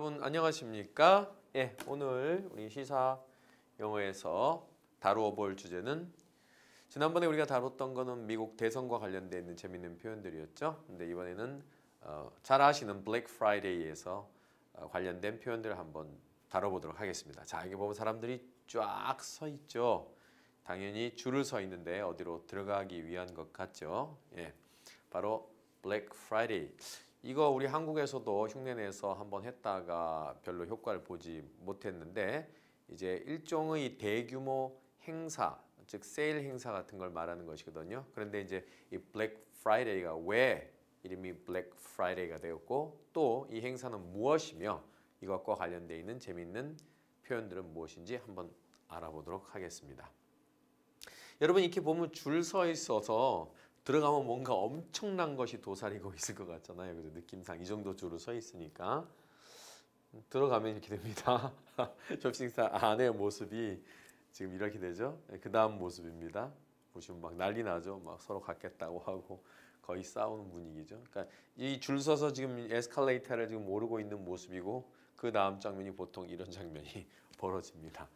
여러분 안녕하십니까? 예, 오늘 우리 시사 영어에서 다루어 볼 주제는 지난번에 우리가 다뤘던 거는 미국 대선과 관련돼 있는 재밌는 표현들이었죠. 근데 이번에는 어, 잘 아시는 블랙 프라이데이에서 어, 관련된 표현들을 한번 다뤄보도록 하겠습니다. 자, 여기 보면 사람들이 쫙 서 있죠. 당연히 줄을 서 있는데 어디로 들어가기 위한 것 같죠. 예, 바로 블랙 프라이데이. 이거 우리 한국에서도 흉내내서 한번 했다가 별로 효과를 보지 못했는데 이제 일종의 대규모 행사 즉 세일 행사 같은 걸 말하는 것이거든요. 그런데 이제 이 블랙 프라이데이가 왜 이름이 블랙 프라이데이가 되었고 또 이 행사는 무엇이며 이것과 관련되어 있는 재미있는 표현들은 무엇인지 한번 알아보도록 하겠습니다. 여러분 이렇게 보면 줄 서 있어서 들어가면 뭔가 엄청난 것이 도사리고 있을 것 같잖아요. 그죠? 느낌상 이 정도 줄을 서 있으니까 들어가면 이렇게 됩니다. 접식사 안의 모습이 지금 이렇게 되죠. 예, 그 다음 모습입니다. 보시면 막 난리 나죠. 막 서로 갖겠다고 하고 거의 싸우는 분위기죠. 그러니까 이 줄 서서 지금 에스컬레이터를 지금 오르고 있는 모습이고 그 다음 장면이 보통 이런 장면이 벌어집니다.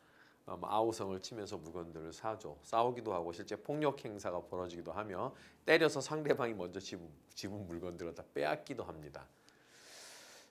음, 아우성을 치면서 물건들을 사죠. 싸우기도 하고 실제 폭력 행사가 벌어지기도 하며 때려서 상대방이 먼저 집은 물건들을 다 빼앗기도 합니다.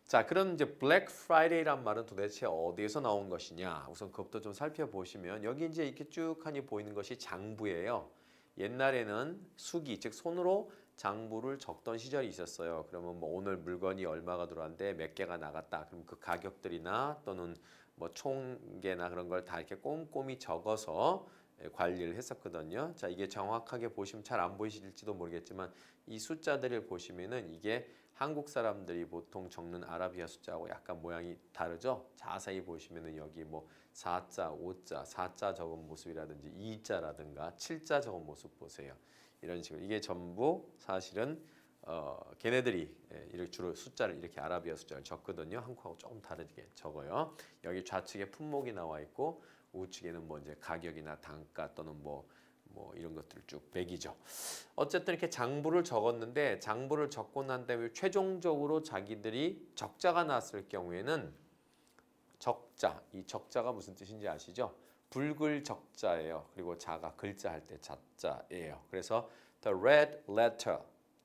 자, 그럼 이제 블랙 프라이데이란 말은 도대체 어디에서 나온 것이냐? 우선 그것부터 좀 살펴보시면 여기 이제 이렇게 쭉 하니 보이는 것이 장부예요. 옛날에는 수기, 즉 손으로 장부를 적던 시절이 있었어요. 그러면 뭐 오늘 물건이 얼마가 들어왔는데 몇 개가 나갔다. 그럼 그 가격들이나 또는 뭐 총계나 그런 걸 다 이렇게 꼼꼼히 적어서 예, 관리를 했었거든요. 자, 이게 정확하게 보시면 잘 안 보이실지도 모르겠지만 이 숫자들을 보시면은 이게 한국 사람들이 보통 적는 아라비아 숫자하고 약간 모양이 다르죠. 자세히 보시면은 여기 뭐 4자, 5자, 4자 적은 모습이라든지 2자라든가 7자 적은 모습 보세요. 이런 식으로 이게 전부 사실은 어, 걔네들이 예, 이렇게 주로 숫자를 이렇게 아라비아 숫자를 적거든요. 한국하고 조금 다르게 적어요. 여기 좌측에 품목이 나와 있고 우측에는 뭐 이제 가격이나 단가 또는 뭐뭐 뭐 이런 것들을 쭉 매기죠. 어쨌든 이렇게 장부를 적었는데 장부를 적고 난 다음에 최종적으로 자기들이 적자가 났을 경우에는 적자, 이 적자가 무슨 뜻인지 아시죠? 붉을 적자예요. 그리고 자가 글자 할 때 자자예요. 그래서 the red letter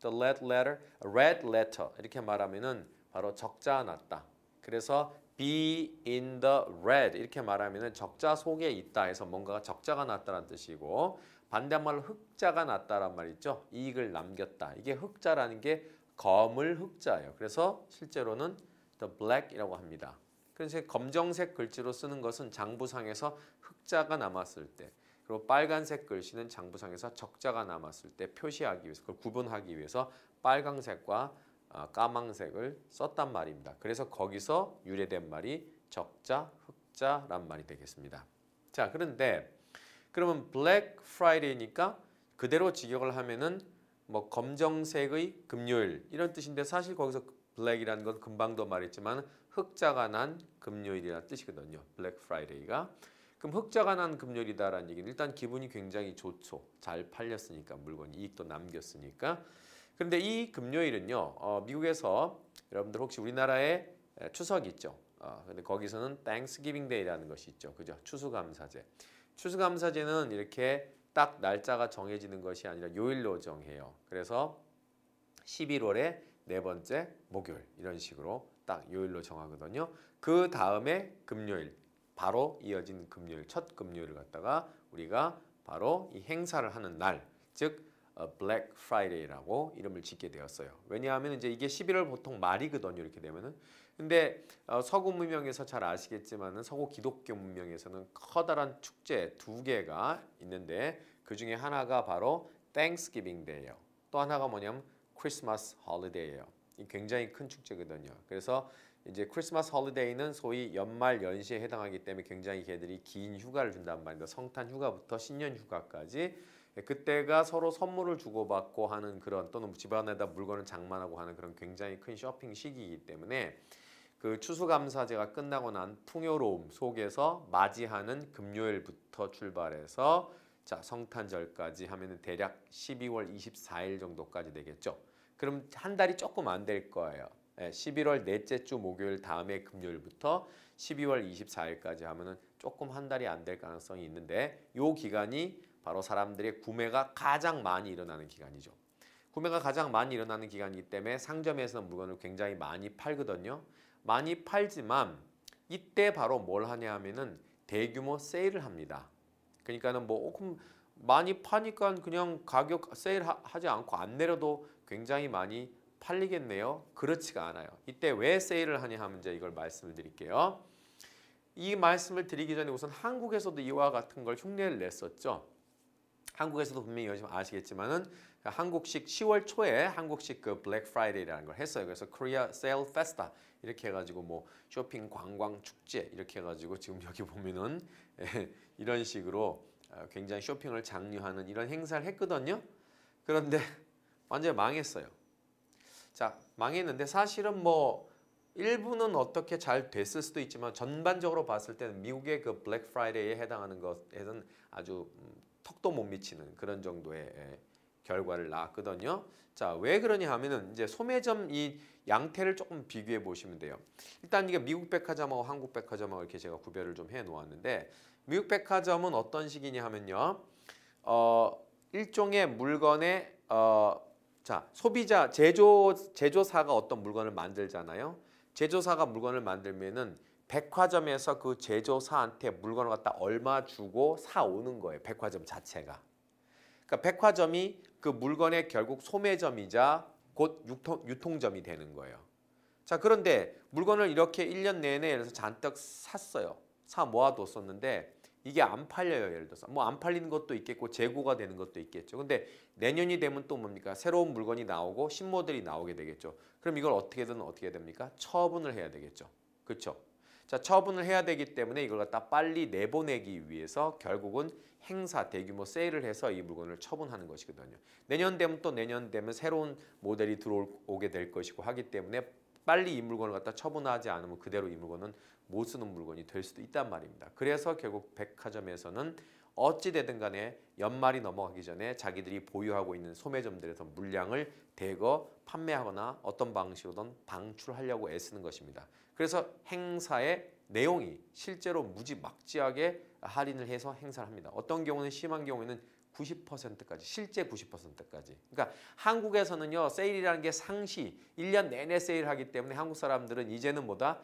the red letter, red letter 이렇게 말하면은 바로 적자 났다. 그래서 be in the red 이렇게 말하면은 적자 속에 있다 해서 뭔가가 적자가 났다는 뜻이고 반대말로 흑자가 났다란 말 있죠. 이익을 남겼다. 이게 흑자라는 게 검을 흑자예요. 그래서 실제로는 the black이라고 합니다. 그래서 검정색 글씨로 쓰는 것은 장부상에서 흑자가 남았을 때 그리고 빨간색 글씨는 장부상에서 적자가 남았을 때 표시하기 위해서 그걸 구분하기 위해서 빨강색과 아, 까망색을 썼단 말입니다. 그래서 거기서 유래된 말이 적자, 흑자란 말이 되겠습니다. 자, 그런데 그러면 블랙 프라이데이니까 그대로 직역을 하면은 뭐 검정색의 금요일 이런 뜻인데 사실 거기서 블랙이라는 건 금방도 말했지만 흑자가 난 금요일이라는 뜻이거든요. 블랙 프라이데이가. 그럼 흑자가 난 금요일이다라는 얘기는 일단 기분이 굉장히 좋죠. 잘 팔렸으니까 물건이 이익도 남겼으니까. 그런데 이 금요일은요. 어, 미국에서 여러분들 혹시 우리나라에 추석 있죠. 어, 근데 거기서는 Thanksgiving Day라는 것이 있죠. 그죠? 추수감사제. 추수감사제는 이렇게 딱 날짜가 정해지는 것이 아니라 요일로 정해요. 그래서 11월에 네 번째 목요일 이런 식으로 딱 요일로 정하거든요. 그 다음에 금요일 바로 이어진 금요일 첫 금요일을 갖다가 우리가 바로 이 행사를 하는 날, 즉 블랙 어, 프라이데이라고 이름을 짓게 되었어요. 왜냐하면 이제 이게 11월 보통 말이거든요. 이렇게 되면은. 근데 어, 서구 문명에서 잘 아시겠지만은 서구 기독교 문명에서는 커다란 축제 두 개가 있는데 그 중에 하나가 바로 Thanksgiving Day예요. 또 하나가 뭐냐면 크리스마스 홀리데이예요. 굉장히 큰 축제거든요. 그래서 이제 크리스마스 홀리데이는 소위 연말 연시에 해당하기 때문에 굉장히 개들이긴 휴가를 준단 말입니다. 성탄 휴가부터 신년 휴가까지 예, 그때가 서로 선물을 주고받고 하는 그런 또는 집안에다 물건을 장만하고 하는 그런 굉장히 큰 쇼핑 시기이기 때문에 그 추수감사제가 끝나고 난 풍요로움 속에서 맞이하는 금요일부터 출발해서 자 성탄절까지 하면은 대략 12월 24일 정도까지 되겠죠. 그럼 한 달이 조금 안 될 거예요. 11월 예, 넷째 주 목요일 다음에 금요일부터 12월 24일까지 하면은 조금 한 달이 안 될 가능성이 있는데 요 기간이 바로 사람들의 구매가 가장 많이 일어나는 기간이죠. 구매가 가장 많이 일어나는 기간이기 때문에 상점에서 는 물건을 굉장히 많이 팔거든요. 많이 팔지만 이때 바로 뭘 하냐 하면은 대규모 세일을 합니다. 그러니까는 뭐조 어, 많이 파니까 그냥 가격 세일하지 않고 안 내려도 굉장히 많이 팔리겠네요. 그렇지가 않아요. 이때 왜 세일을 하냐 하면 이제 이걸 말씀을 드릴게요. 이 말씀을 드리기 전에 우선 한국에서도 이와 같은 걸 흉내를 냈었죠. 한국에서도 분명히 요즘 아시겠지만은 한국식 10월 초에 한국식 그 블랙 프라이데이라는 걸 했어요. 그래서 코리아 세일 페스타 이렇게 해가지고 뭐 쇼핑 관광 축제 이렇게 해가지고 지금 여기 보면은 이런 식으로 어, 굉장히 쇼핑을 장려하는 이런 행사를 했거든요. 그런데 완전히 망했어요. 자 망했는데 사실은 뭐 일부는 어떻게 잘 됐을 수도 있지만 전반적으로 봤을 때는 미국의 그 블랙 프라이데이에 해당하는 것에는 아주 음, 턱도 못 미치는 그런 정도의 예, 결과를 낳았거든요. 자, 왜 그러냐 하면은 이제 소매점 이 양태를 조금 비교해 보시면 돼요. 일단 이게 미국 백화점하고 한국 백화점하고 이렇게 제가 구별을 좀 해 놓았는데 미국 백화점은 어떤 식이냐 하면요. 어, 일종의 물건의 어, 자, 소비자 제조 제조사가 어떤 물건을 만들잖아요. 제조사가 물건을 만들면은 백화점에서 그 제조사한테 물건을 갖다 얼마 주고 사 오는 거예요. 백화점 자체가. 그러니까 백화점이 그 물건의 결국 소매점이자 곧 유통, 점이 되는 거예요. 자 그런데 물건을 이렇게 1년 내내 그서 잔뜩 샀어요. 사 모아뒀었는데 이게 안 팔려요. 예를 들어서 뭐 안 팔리는 것도 있겠고 재고가 되는 것도 있겠죠. 근데 내년이 되면 또 뭡니까? 새로운 물건이 나오고 신모델이 나오게 되겠죠. 그럼 이걸 어떻게든 어떻게 됩니까? 처분을 해야 되겠죠. 그렇죠? 자, 처분을 해야 되기 때문에 이걸 갖다 빨리 내보내기 위해서 결국은 행사 대규모 세일을 해서 이 물건을 처분하는 것이거든요. 내년 되면 또 내년 되면 새로운 모델이 들어오게 될 것이고 하기 때문에 빨리 이 물건을 갖다 처분하지 않으면 그대로 이 물건은 못 쓰는 물건이 될 수도 있단 말입니다. 그래서 결국 백화점에서는 어찌되든 간에 연말이 넘어가기 전에 자기들이 보유하고 있는 소매점들에서 물량을 대거 판매하거나 어떤 방식으로든 방출하려고 애쓰는 것입니다. 그래서 행사의 내용이 실제로 무지막지하게 할인을 해서 행사를 합니다. 어떤 경우는 심한 경우에는 90%까지 실제 90%까지 그러니까 한국에서는요 세일이라는 게 상시 1년 내내 세일하기 때문에 한국 사람들은 이제는 뭐다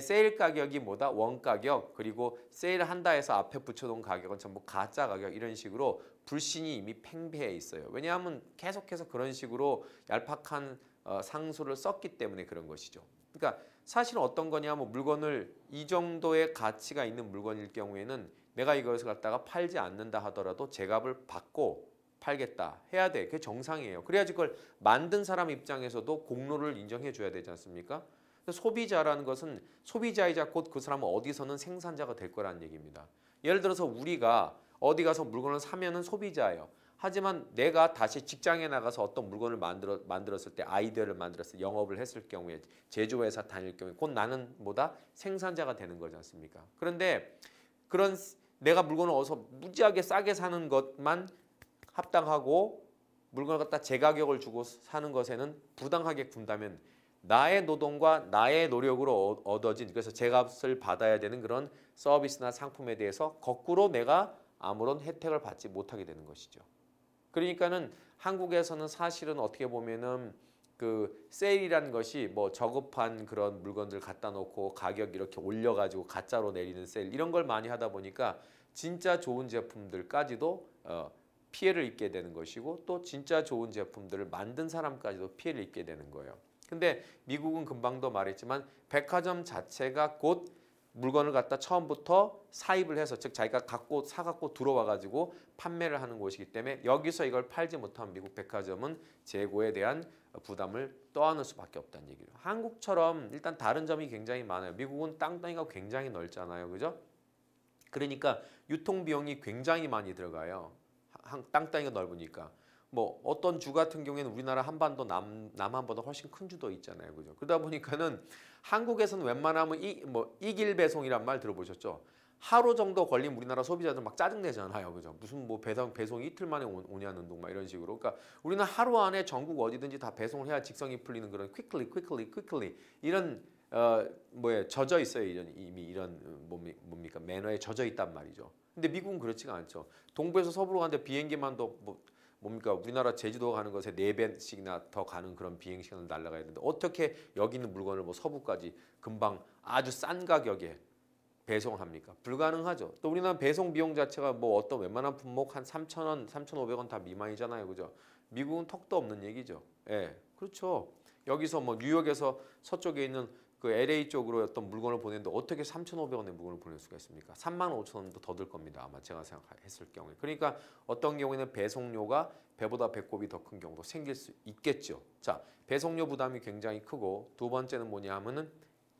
세일 가격이 뭐다? 원가격 그리고 세일한다 해서 앞에 붙여놓은 가격은 전부 가짜 가격 이런 식으로 불신이 이미 팽배해 있어요. 왜냐하면 계속해서 그런 식으로 얄팍한 어, 상수를 썼기 때문에 그런 것이죠. 그러니까 사실은 어떤 거냐면 뭐 물건을 이 정도의 가치가 있는 물건일 경우에는 내가 이것을 갖다가 팔지 않는다 하더라도 제값을 받고 팔겠다 해야 돼. 그게 정상이에요. 그래야지 그걸 만든 사람 입장에서도 공로를 인정해 줘야 되지 않습니까? 그 소비자라는 것은 소비자이자 곧 그 사람은 어디서는 생산자가 될 거라는 얘기입니다. 예를 들어서 우리가 어디 가서 물건을 사면은 소비자예요. 하지만 내가 다시 직장에 나가서 어떤 물건을 만들어, 만들었을 때 아이디어를 만들었을 때 영업을 했을 경우에 제조회사 다닐 경우에 곧 나는 뭐다 생산자가 되는 거지 않습니까? 그런데 그런 내가 물건을 어서 무지하게 싸게 사는 것만 합당하고 물건을 갖다 제가격을 주고 사는 것에는 부당하게 군다면 나의 노동과 나의 노력으로 얻어진 그래서 제값을 받아야 되는 그런 서비스나 상품에 대해서 거꾸로 내가 아무런 혜택을 받지 못하게 되는 것이죠. 그러니까는 한국에서는 사실은 어떻게 보면은 그세일이란 것이 뭐 저급한 그런 물건들 갖다 놓고 가격 이렇게 올려가지고 가짜로 내리는 세일 이런 걸 많이 하다 보니까 진짜 좋은 제품들까지도 어, 피해를 입게 되는 것이고 또 진짜 좋은 제품들을 만든 사람까지도 피해를 입게 되는 거예요. 근데 미국은 금방도 말했지만 백화점 자체가 곧 물건을 갖다 처음부터 사입을 해서 즉 자기가 갖고 사갖고 들어와 가지고 판매를 하는 곳이기 때문에 여기서 이걸 팔지 못하면 미국 백화점은 재고에 대한 부담을 떠안을 수밖에 없다는 얘기예요. 한국처럼 일단 다른 점이 굉장히 많아요. 미국은 땅덩이가 굉장히 넓잖아요. 그죠? 그러니까 유통 비용이 굉장히 많이 들어가요. 땅덩이가 넓으니까. 뭐 어떤 주 같은 경우에는 우리나라 한반도 남 남한보다 훨씬 큰 주도 있잖아요, 그죠? 그러다 보니까는 한국에서는 웬만하면 이 뭐 이길 배송이란 말 들어보셨죠? 하루 정도 걸린 우리나라 소비자들 막 짜증 내잖아요, 그죠? 무슨 뭐 배송 배송이 틀 만에 오냐는 동막 이런 식으로. 그러니까 우리는 하루 안에 전국 어디든지 다 배송을 해야 직성이 풀리는 그런 quickly, quickly, quickly 이런 어 뭐에 젖어 있어요, 이런 이미 이런 어, 뭡니까 매너에 젖어 있단 말이죠. 근데 미국은 그렇지가 않죠. 동부에서 서부로 가는데 비행기만 도뭐 뭡니까 우리나라 제주도 가는 것에 네 배씩이나 더 가는 그런 비행 시간을 날라가야 되는데 어떻게 여기 있는 물건을 뭐 서부까지 금방 아주 싼 가격에 배송합니까? 불가능하죠. 또 우리나라 배송 비용 자체가 뭐 어떤 웬만한 품목 한3천원3천5백원다 미만이잖아요. 그죠? 미국은 턱도 없는 얘기죠. 예. 그렇죠. 여기서 뭐 뉴욕에서 서쪽에 있는 그 LA 쪽으로 어떤 물건을 보내는데 어떻게 3,500원의 물건을 보낼 수가 있습니까? 35,000원도 더들 겁니다. 아마 제가 생각했을 경우에. 그러니까 어떤 경우에는 배송료가 배보다 배꼽이 더 큰 경우도 생길 수 있겠죠. 자, 배송료 부담이 굉장히 크고 두 번째는 뭐냐 하면은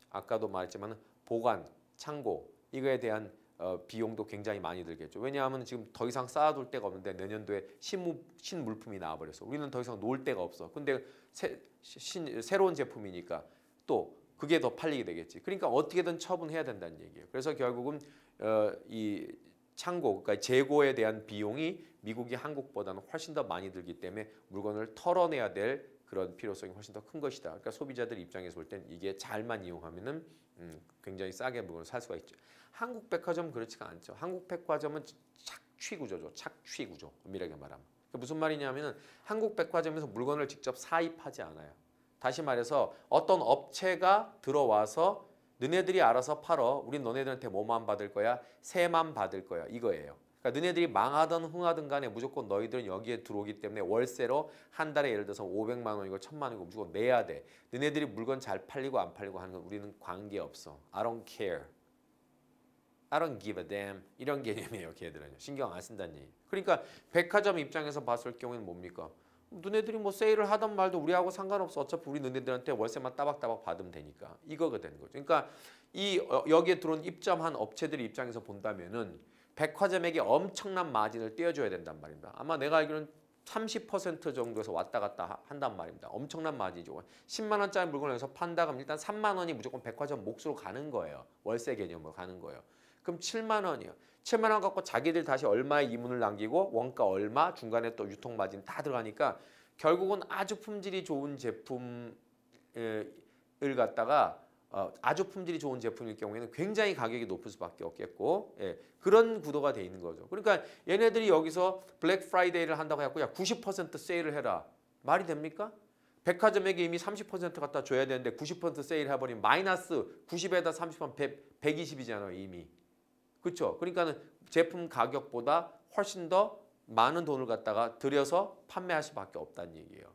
아까도 말했지만 보관, 창고 이거에 대한 어, 비용도 굉장히 많이 들겠죠. 왜냐하면 지금 더 이상 쌓아둘 데가 없는데 내년도에 신무, 신물품이 나와버렸어. 우리는 더 이상 놓을 데가 없어. 근데 새, 신, 새로운 제품이니까 또 그게 더 팔리게 되겠지. 그러니까 어떻게든 처분해야 된다는 얘기예요. 그래서 결국은 어, 이 창고, 그러니까 재고에 대한 비용이 미국이 한국보다는 훨씬 더 많이 들기 때문에 물건을 털어내야 될 그런 필요성이 훨씬 더 큰 것이다. 그러니까 소비자들 입장에서 볼 땐 이게 잘만 이용하면은 음, 굉장히 싸게 물건을 살 수가 있죠. 한국 백화점 그렇지가 않죠. 한국 백화점은 착취 구조죠. 착취 구조. 엄밀하게 말하면. 그러니까 무슨 말이냐면은 한국 백화점에서 물건을 직접 사입하지 않아요. 다시 말해서 어떤 업체가 들어와서 너네들이 알아서 팔어. 우린 너네들한테 뭐만 받을 거야? 세만 받을 거야. 이거예요. 그러니까 너네들이 망하든 흥하든 간에 무조건 너희들은 여기에 들어오기 때문에 월세로 한 달에 예를 들어서 500만 원이고 1000만 원이고 무조건 내야 돼. 너네들이 물건 잘 팔리고 안 팔리고 하는 건 우리는 관계없어. I don't care. I don't give a damn. 이런 개념이에요. 걔들은 신경 안쓴다니 그러니까 백화점 입장에서 봤을 경우에는 뭡니까? 너네들이 뭐 세일을 하던 말도 우리하고 상관없어. 어차피 우리 너네들한테 월세만 따박따박 받으면 되니까. 이거가 되는 거죠. 그러니까 이 어, 여기에 들어온 입점한 업체들 입장에서 본다면은 백화점에게 엄청난 마진을 떼어줘야 된단 말입니다. 아마 내가 알기로는 30% 정도에서 왔다 갔다 한단 말입니다. 엄청난 마진이죠. 10만 원짜리 물건을 여기서 판다 그러면 일단 3만 원이 무조건 백화점 몫으로 가는 거예요. 월세 개념으로 가는 거예요. 그럼 7만 원이에요. 7만 원 갖고 자기들 다시 얼마의 이문을 남기고 원가 얼마 중간에 또 유통 마진 다 들어가니까 결국은 아주 품질이 좋은 제품을 갖다가 어, 아주 품질이 좋은 제품일 경우에는 굉장히 가격이 높을 수밖에 없겠고 예, 그런 구도가 돼 있는 거죠. 그러니까 얘네들이 여기서 블랙 프라이데이를 한다고 해갖고 야 90% 세일을 해라. 말이 됩니까? 백화점에게 이미 30% 갖다 줘야 되는데 90% 세일해버리면 마이너스 90에다 30은 100, 120이잖아요 이미. 그렇죠? 그러니까는 제품 가격보다 훨씬 더 많은 돈을 갖다가 들여서 판매할 수밖에 없다는 얘기예요.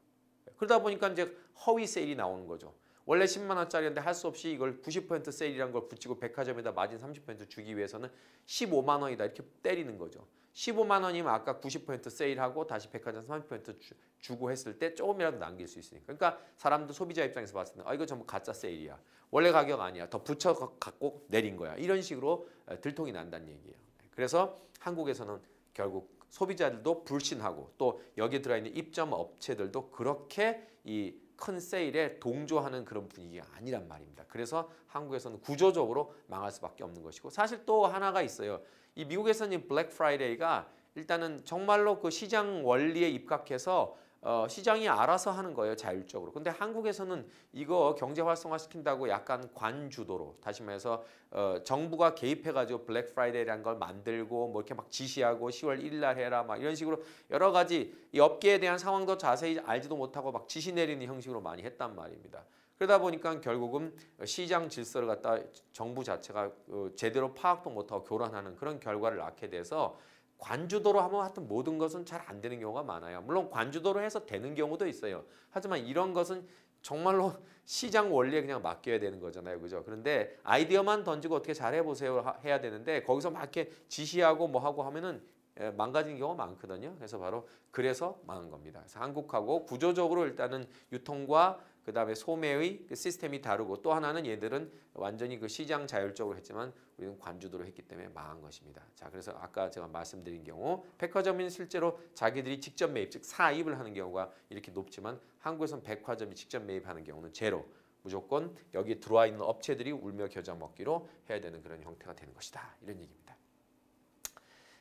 예, 그러다 보니까 이제 허위 세일이 나오는 거죠. 원래 10만 원짜리인데 할 수 없이 이걸 90%세일이라걸 붙이고 백화점에다 마진 30% 주기 위해서는 15만 원이다 이렇게 때리는 거죠. 15만 원이면 아까 90% 세일하고 다시 백화점 30% 주, 주고 했을 때 조금이라도 남길 수 있으니까. 그러니까 사람도 소비자 입장에서 봤을 때 아, 이거 전부 가짜 세일이야. 원래 가격 아니야. 더 붙여 갖고 내린 거야. 이런 식으로 들통이 난다는 얘기예요. 그래서 한국에서는 결국 소비자들도 불신하고 또 여기 들어있는 입점 업체들도 그렇게 이 큰 세일에 동조하는 그런 분위기가 아니란 말입니다. 그래서 한국에서는 구조적으로 망할 수밖에 없는 것이고 사실 또 하나가 있어요. 이 미국에서는 블랙 프라이데이가 일단은 정말로 그 시장 원리에 입각해서 어, 시장이 알아서 하는 거예요 자율적으로 근데 한국에서는 이거 경제 활성화시킨다고 약간 관주도로 다시 말해서 어, 정부가 개입해 가지고 블랙 프라이데이라는 걸 만들고 뭐 이렇게 막 지시하고 10월 1일 날 해라 막 이런 식으로 여러 가지 이 업계에 대한 상황도 자세히 알지도 못하고 막 지시 내리는 형식으로 많이 했단 말입니다 그러다 보니까 결국은 시장 질서를 갖다 정부 자체가 어, 제대로 파악도 못하고 교란하는 그런 결과를 낳게 돼서 관주도로 하면 하여튼 모든 것은 잘 안 되는 경우가 많아요. 물론 관주도로 해서 되는 경우도 있어요. 하지만 이런 것은 정말로 시장 원리에 그냥 맡겨야 되는 거잖아요. 그죠? 그런데 아이디어만 던지고 어떻게 잘 해보세요 해야 되는데 거기서 막 이렇게 지시하고 뭐 하고 하면은 예, 망가진 경우가 많거든요. 그래서 바로 그래서 망한 겁니다. 그래서 한국하고 구조적으로 일단은 유통과 그 다음에 소매의 그 시스템이 다르고 또 하나는 얘들은 완전히 그 시장 자율적으로 했지만 우리는 관주도로 했기 때문에 망한 것입니다. 자 그래서 아까 제가 말씀드린 경우 백화점은 실제로 자기들이 직접 매입 즉 사입을 하는 경우가 이렇게 높지만 한국에선 백화점이 직접 매입하는 경우는 제로 무조건 여기 들어와 있는 업체들이 울며 겨자 먹기로 해야 되는 그런 형태가 되는 것이다. 이런 얘기입니다.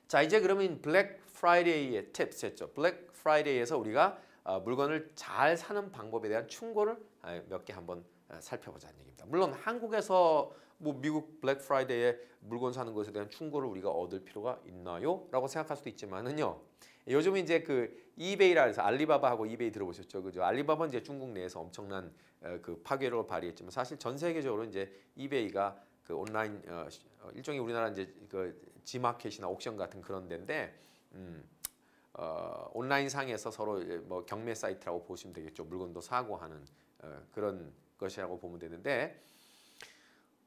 자 이제 그러면 블랙 프라이데이의 팁 했죠. 블랙 프라이데이에서 우리가 어, 물건을 잘 사는 방법에 대한 충고를 아, 몇개 한번 아, 살펴보자는 얘기입니다. 물론 한국에서 뭐 미국 블랙 프라이데이에 물건 사는 것에 대한 충고를 우리가 얻을 필요가 있나요? 라고 생각할 수도 있지만은요. 요즘 이제 그 이베이라 서 알리바바하고 이베이 들어보셨죠? 그죠? 알리바바는 이제 중국 내에서 엄청난 어, 그 파괴력을 발휘했지만 사실 전 세계적으로 이제 이베이가 그 온라인 어, 어 일종의 우리나라 이제 그 지마켓이나 옥션 같은 그런 데인데 음 어, 온라인 상에서 서로 뭐 경매 사이트라고 보시면 되겠죠. 물건도 사고 하는 어, 그런 것이라고 보면 되는데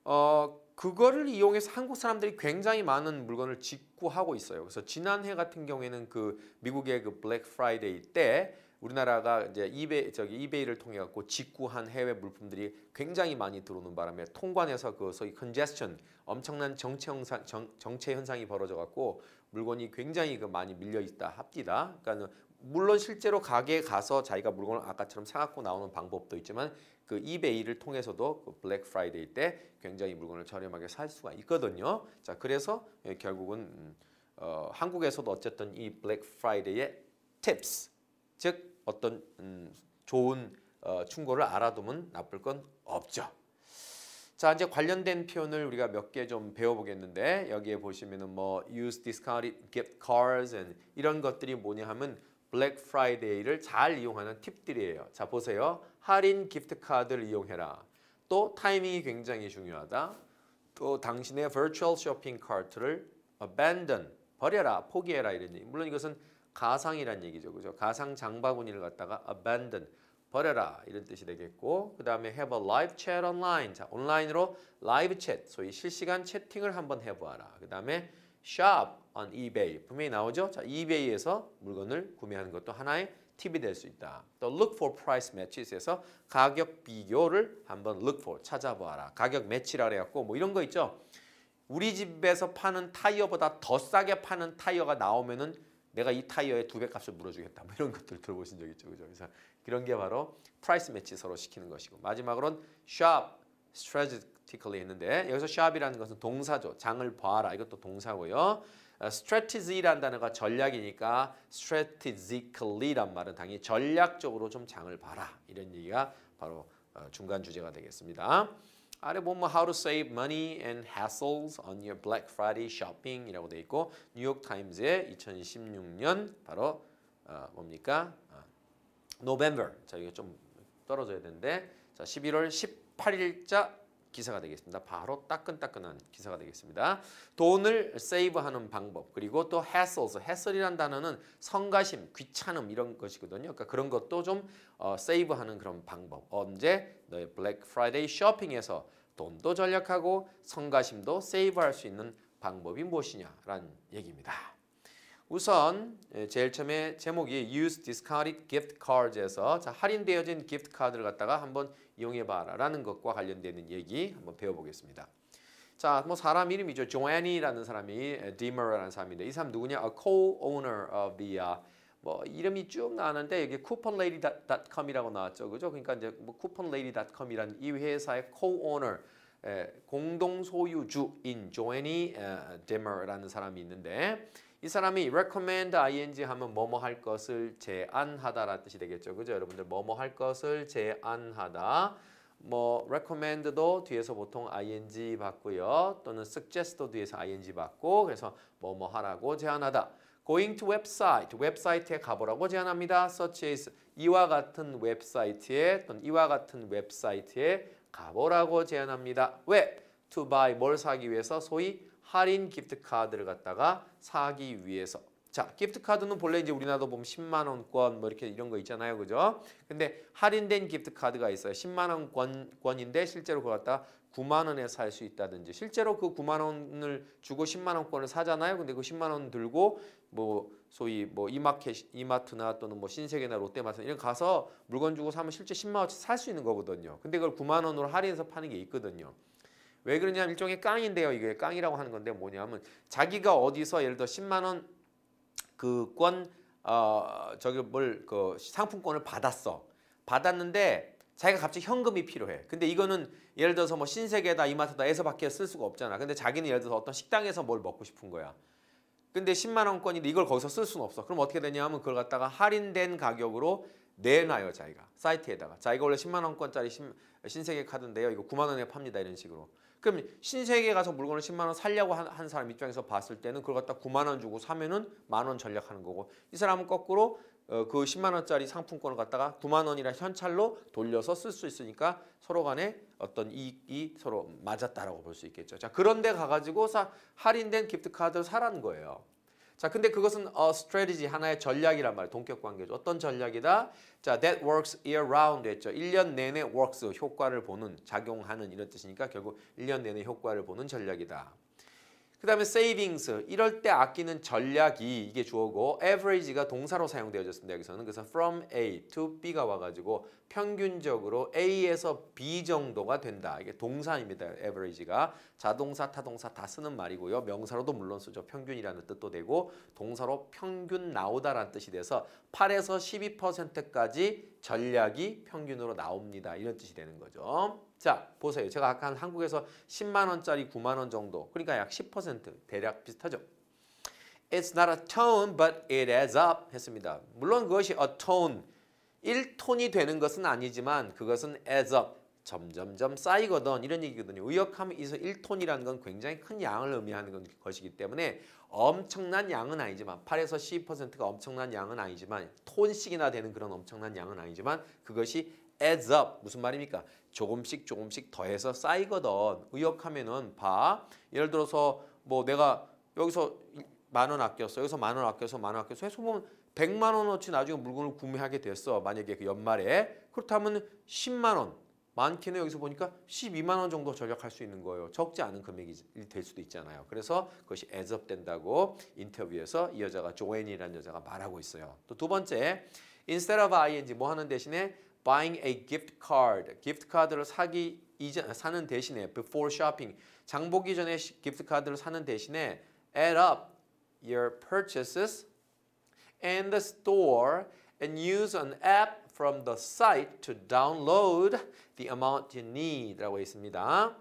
어, 그거를 이용해서 한국 사람들이 굉장히 많은 물건을 직구하고 있어요. 그래서 지난해 같은 경우에는 그 미국의 그 블랙 프라이데이 때 우리나라가 이제 이베 저기 이베이를 통해 갖고 직구한 해외 물품들이 굉장히 많이 들어오는 바람에 통관에서 그 소위 컨제스천 엄청난 정체 현상 정, 정체 현상이 벌어져 갖고 물건이 굉장히 그 많이 밀려 있다 합디다. 그러니까 물론 실제로 가게에 가서 자기가 물건을 아까처럼 사갖고 나오는 방법도 있지만 그 이베이를 통해서도 그 블랙 프라이데이 때 굉장히 물건을 저렴하게 살 수가 있거든요. 자 그래서 예, 결국은 음, 어, 한국에서도 어쨌든 이 블랙 프라이데이의 t i 즉 어떤 음, 좋은 어, 충고를 알아두면 나쁠 건 없죠. 자 이제 관련된 표현을 우리가 몇 개 좀 배워보겠는데 여기에 보시면은 뭐 use discounted gift cards and 이런 것들이 뭐냐 하면 블랙 프라이데이를 잘 이용하는 팁들이에요. 자 보세요. 할인 기프트 카드를 이용해라. 또 타이밍이 굉장히 중요하다. 또 당신의 virtual shopping c a r t 를 abandon 버려라 포기해라 이런 얘기. 물론 이것은 가상이란 얘기죠. 그죠? 가상 장바구니를 갖다가 abandon 버려라 이런 뜻이 되겠고 그 다음에 have a live chat online 자 온라인으로 라이브 챗 소위 실시간 채팅을 한번 해보아라 그 다음에 shop on eBay 분명히 나오죠 자 eBay에서 물건을 구매하는 것도 하나의 팁이 될 수 있다 또 look for price matches에서 가격 비교를 한번 look for 찾아보아라 가격 매치라 그래갖고 뭐 이런 거 있죠 우리 집에서 파는 타이어보다 더 싸게 파는 타이어가 나오면은 내가 이 타이어의 두배 값을 물어주겠다. 뭐 이런 것들 들어보신 적 있죠. 그죠? 그래서 이런 게 바로 프라이스 매치 서로 시키는 것이고 마지막으로는 sharp strategically 했는데 여기서 sharp이라는 것은 동사죠. 장을 봐라 이것도 동사고요. 어, strategy란 단어가 전략이니까 strategically란 말은 당연히 전략적으로 좀 장을 봐라 이런 얘기가 바로 어, 중간 주제가 되겠습니다. 아래 보면 How to save money and hassles on your Black Friday shopping이라고 돼 있고 뉴욕 타임즈의 2016년 바로 어, 뭡니까? 어, November. 자, 이게 좀 떨어져야 되는데 자, 11월 18일자 기사가 되겠습니다. 바로 따끈따끈한 기사가 되겠습니다. 돈을 세이브하는 방법 그리고 또 hassles, hassle이란 단어는 성가심, 귀찮음 이런 것이거든요. 그러니까 그런 것도 좀 어, 세이브하는 그런 방법. 언제 너의 블랙 프라이데이 쇼핑에서 돈도 절약하고 성가심도 세이브할 수 있는 방법이 무엇이냐라는 얘기입니다. 우선 예, 제일 처음에 제목이 Use Discarded Gift Cards에서 자, 할인되어진 기프트 카드를 갖다가 한번 이용해봐라 라는 것과 관련되는 얘기 한번 배워보겠습니다. 자, 뭐 사람 이름이죠. 조앤이라는 사람이 예, Dimmer라는 사람인데 이 사람 누구냐? A co-owner of the uh, 뭐 이름이 쭉 나왔는데 여기 couponlady.com이라고 나왔죠. 그죠? 그러니까 이제 뭐 couponlady.com이란 이 회사의 co-owner 예, 공동 소유주인 조앤이 uh, 아, Dimmer라는 사람이 있는데 이 사람이 recommend ing 하면 뭐뭐 할 것을 제안하다라는 뜻이 되겠죠. 그죠? 여러분들 뭐뭐 할 것을 제안하다. 뭐 recommend도 뒤에서 보통 ing 받고요. 또는 suggest도 뒤에서 ing 받고 그래서 뭐뭐 하라고 제안하다. going to website, 웹사이트에 가보라고 제안합니다. such as 이와 같은 웹사이트에 또는 이와 같은 웹사이트에 가보라고 제안합니다. 왜? to buy 뭘 사기 위해서 소위 할인 기프트 카드를 갖다가 사기 위해서 자, 기프트 카드는 본래 이제 우리나라도 보면 10만 원권 뭐 이렇게 이런 거 있잖아요. 그죠? 근데 할인된 기프트 카드가 있어요. 10만 원권 인데 실제로 그걸 갖다 9만 원에 살 수 있다든지 실제로 그 9만 원을 주고 10만 원권을 사잖아요. 근데 그 10만 원 들고 뭐 소위 뭐 이마켓 이마트나 또는 뭐 신세계나 롯데마트 이런 가서 물건 주고 사면 실제 10만 원치 살 수 있는 거거든요. 근데 그걸 9만 원으로 할인해서 파는 게 있거든요. 왜 그러냐면 일종의 깡인데요. 이게 깡이라고 하는 건데 뭐냐면 자기가 어디서 예를 들어 10만 원그권 어, 저기 뭘 그 상품권을 받았어. 받았는데 자기가 갑자기 현금이 필요해. 근데 이거는 예를 들어서 뭐 신세계다 이마트다 에서 밖에 쓸 수가 없잖아. 근데 자기는 예를 들어서 어떤 식당에서 뭘 먹고 싶은 거야. 근데 10만 원권인데 이걸 거기서 쓸 수는 없어. 그럼 어떻게 되냐면 그걸 갖다가 할인된 가격으로 내놔요 자기가 사이트에다가 자 이거 원래 10만 원권짜리 신, 세계 카드인데요 이거 9만 원에 팝니다 이런 식으로 그럼 신세계에 가서 물건을 10만 원 살려고 한, 한 사람 입장에서 봤을 때는 그걸 갖다 9만 원 주고 사면은 만원 전략하는 거고 이 사람은 거꾸로 어, 그 10만 원짜리 상품권을 갖다가 9만 원이라 현찰로 돌려서 쓸 수 있으니까 서로 간에 어떤 이익이 서로 맞았다라고 볼 수 있겠죠. 자 그런데 가가지고 사, 할인된 기프트 카드를 사라는 거예요. 자, 근데 그것은 a strategy, 하나의 전략이란 말이에요. 동격 관계죠. 어떤 전략이다? 자, that works year round 했죠. 1년 내내 works, 효과를 보는, 작용하는 이런 뜻이니까 결국 1년 내내 효과를 보는 전략이다. 그 다음에 savings 이럴 때 아끼는 전략이 이게 주어고 average가 동사로 사용되어졌습니다. 여기서는 그래서 from A to B가 와가지고 평균적으로 A에서 B 정도가 된다. 이게 동사입니다. average가 자동사, 타동사 다 쓰는 말이고요. 명사로도 물론 쓰죠. 평균이라는 뜻도 되고 동사로 평균 나오다라는 뜻이 돼서 8에서 12%까지 전략이 평균으로 나옵니다. 이런 뜻이 되는 거죠. 자, 보세요. 제가 아까 한 한국에서 10만 원짜리 9만 원 정도, 그러니까 약 10% 대략 비슷하죠. It's not a tone, but it adds up 했습니다. 물론 그것이 a tone, 1톤이 되는 것은 아니지만 그것은 adds up, 점점점 쌓이거든 이런 얘기거든요. 의역함에 있 1톤이라는 건 굉장히 큰 양을 의미하는 것이기 때문에 엄청난 양은 아니지만 8에서 12%가 엄청난 양은 아니지만 톤씩이나 되는 그런 엄청난 양은 아니지만 그것이 adds up 무슨 말입니까? 조금씩 조금씩 더해서 쌓이거든. 의역하면은 봐. 예를 들어서 뭐 내가 여기서 만 원 아꼈어. 여기서 만 원 아껴서 만원 아껴서 해서 보면 뭐 100만 원어치 나중에 물건을 구매하게 됐어. 만약에 그 연말에 그렇다면 10만 원 많게는 여기서 보니까 12만 원 정도 절약할 수 있는 거예요. 적지 않은 금액이 될 수도 있잖아요. 그래서 그것이 애접된다고 인터뷰에서 이 여자가 조앤이라는 여자가 말하고 있어요. 또 두 번째, instead of ing 뭐 하는 대신에 buying a gift card, gift card를 사기 이전 사는 대신에 before shopping 장 보기 전에 gift card를 사는 대신에 add up your purchases and the store and use an app from the site to download the amount you need라고 있습니다.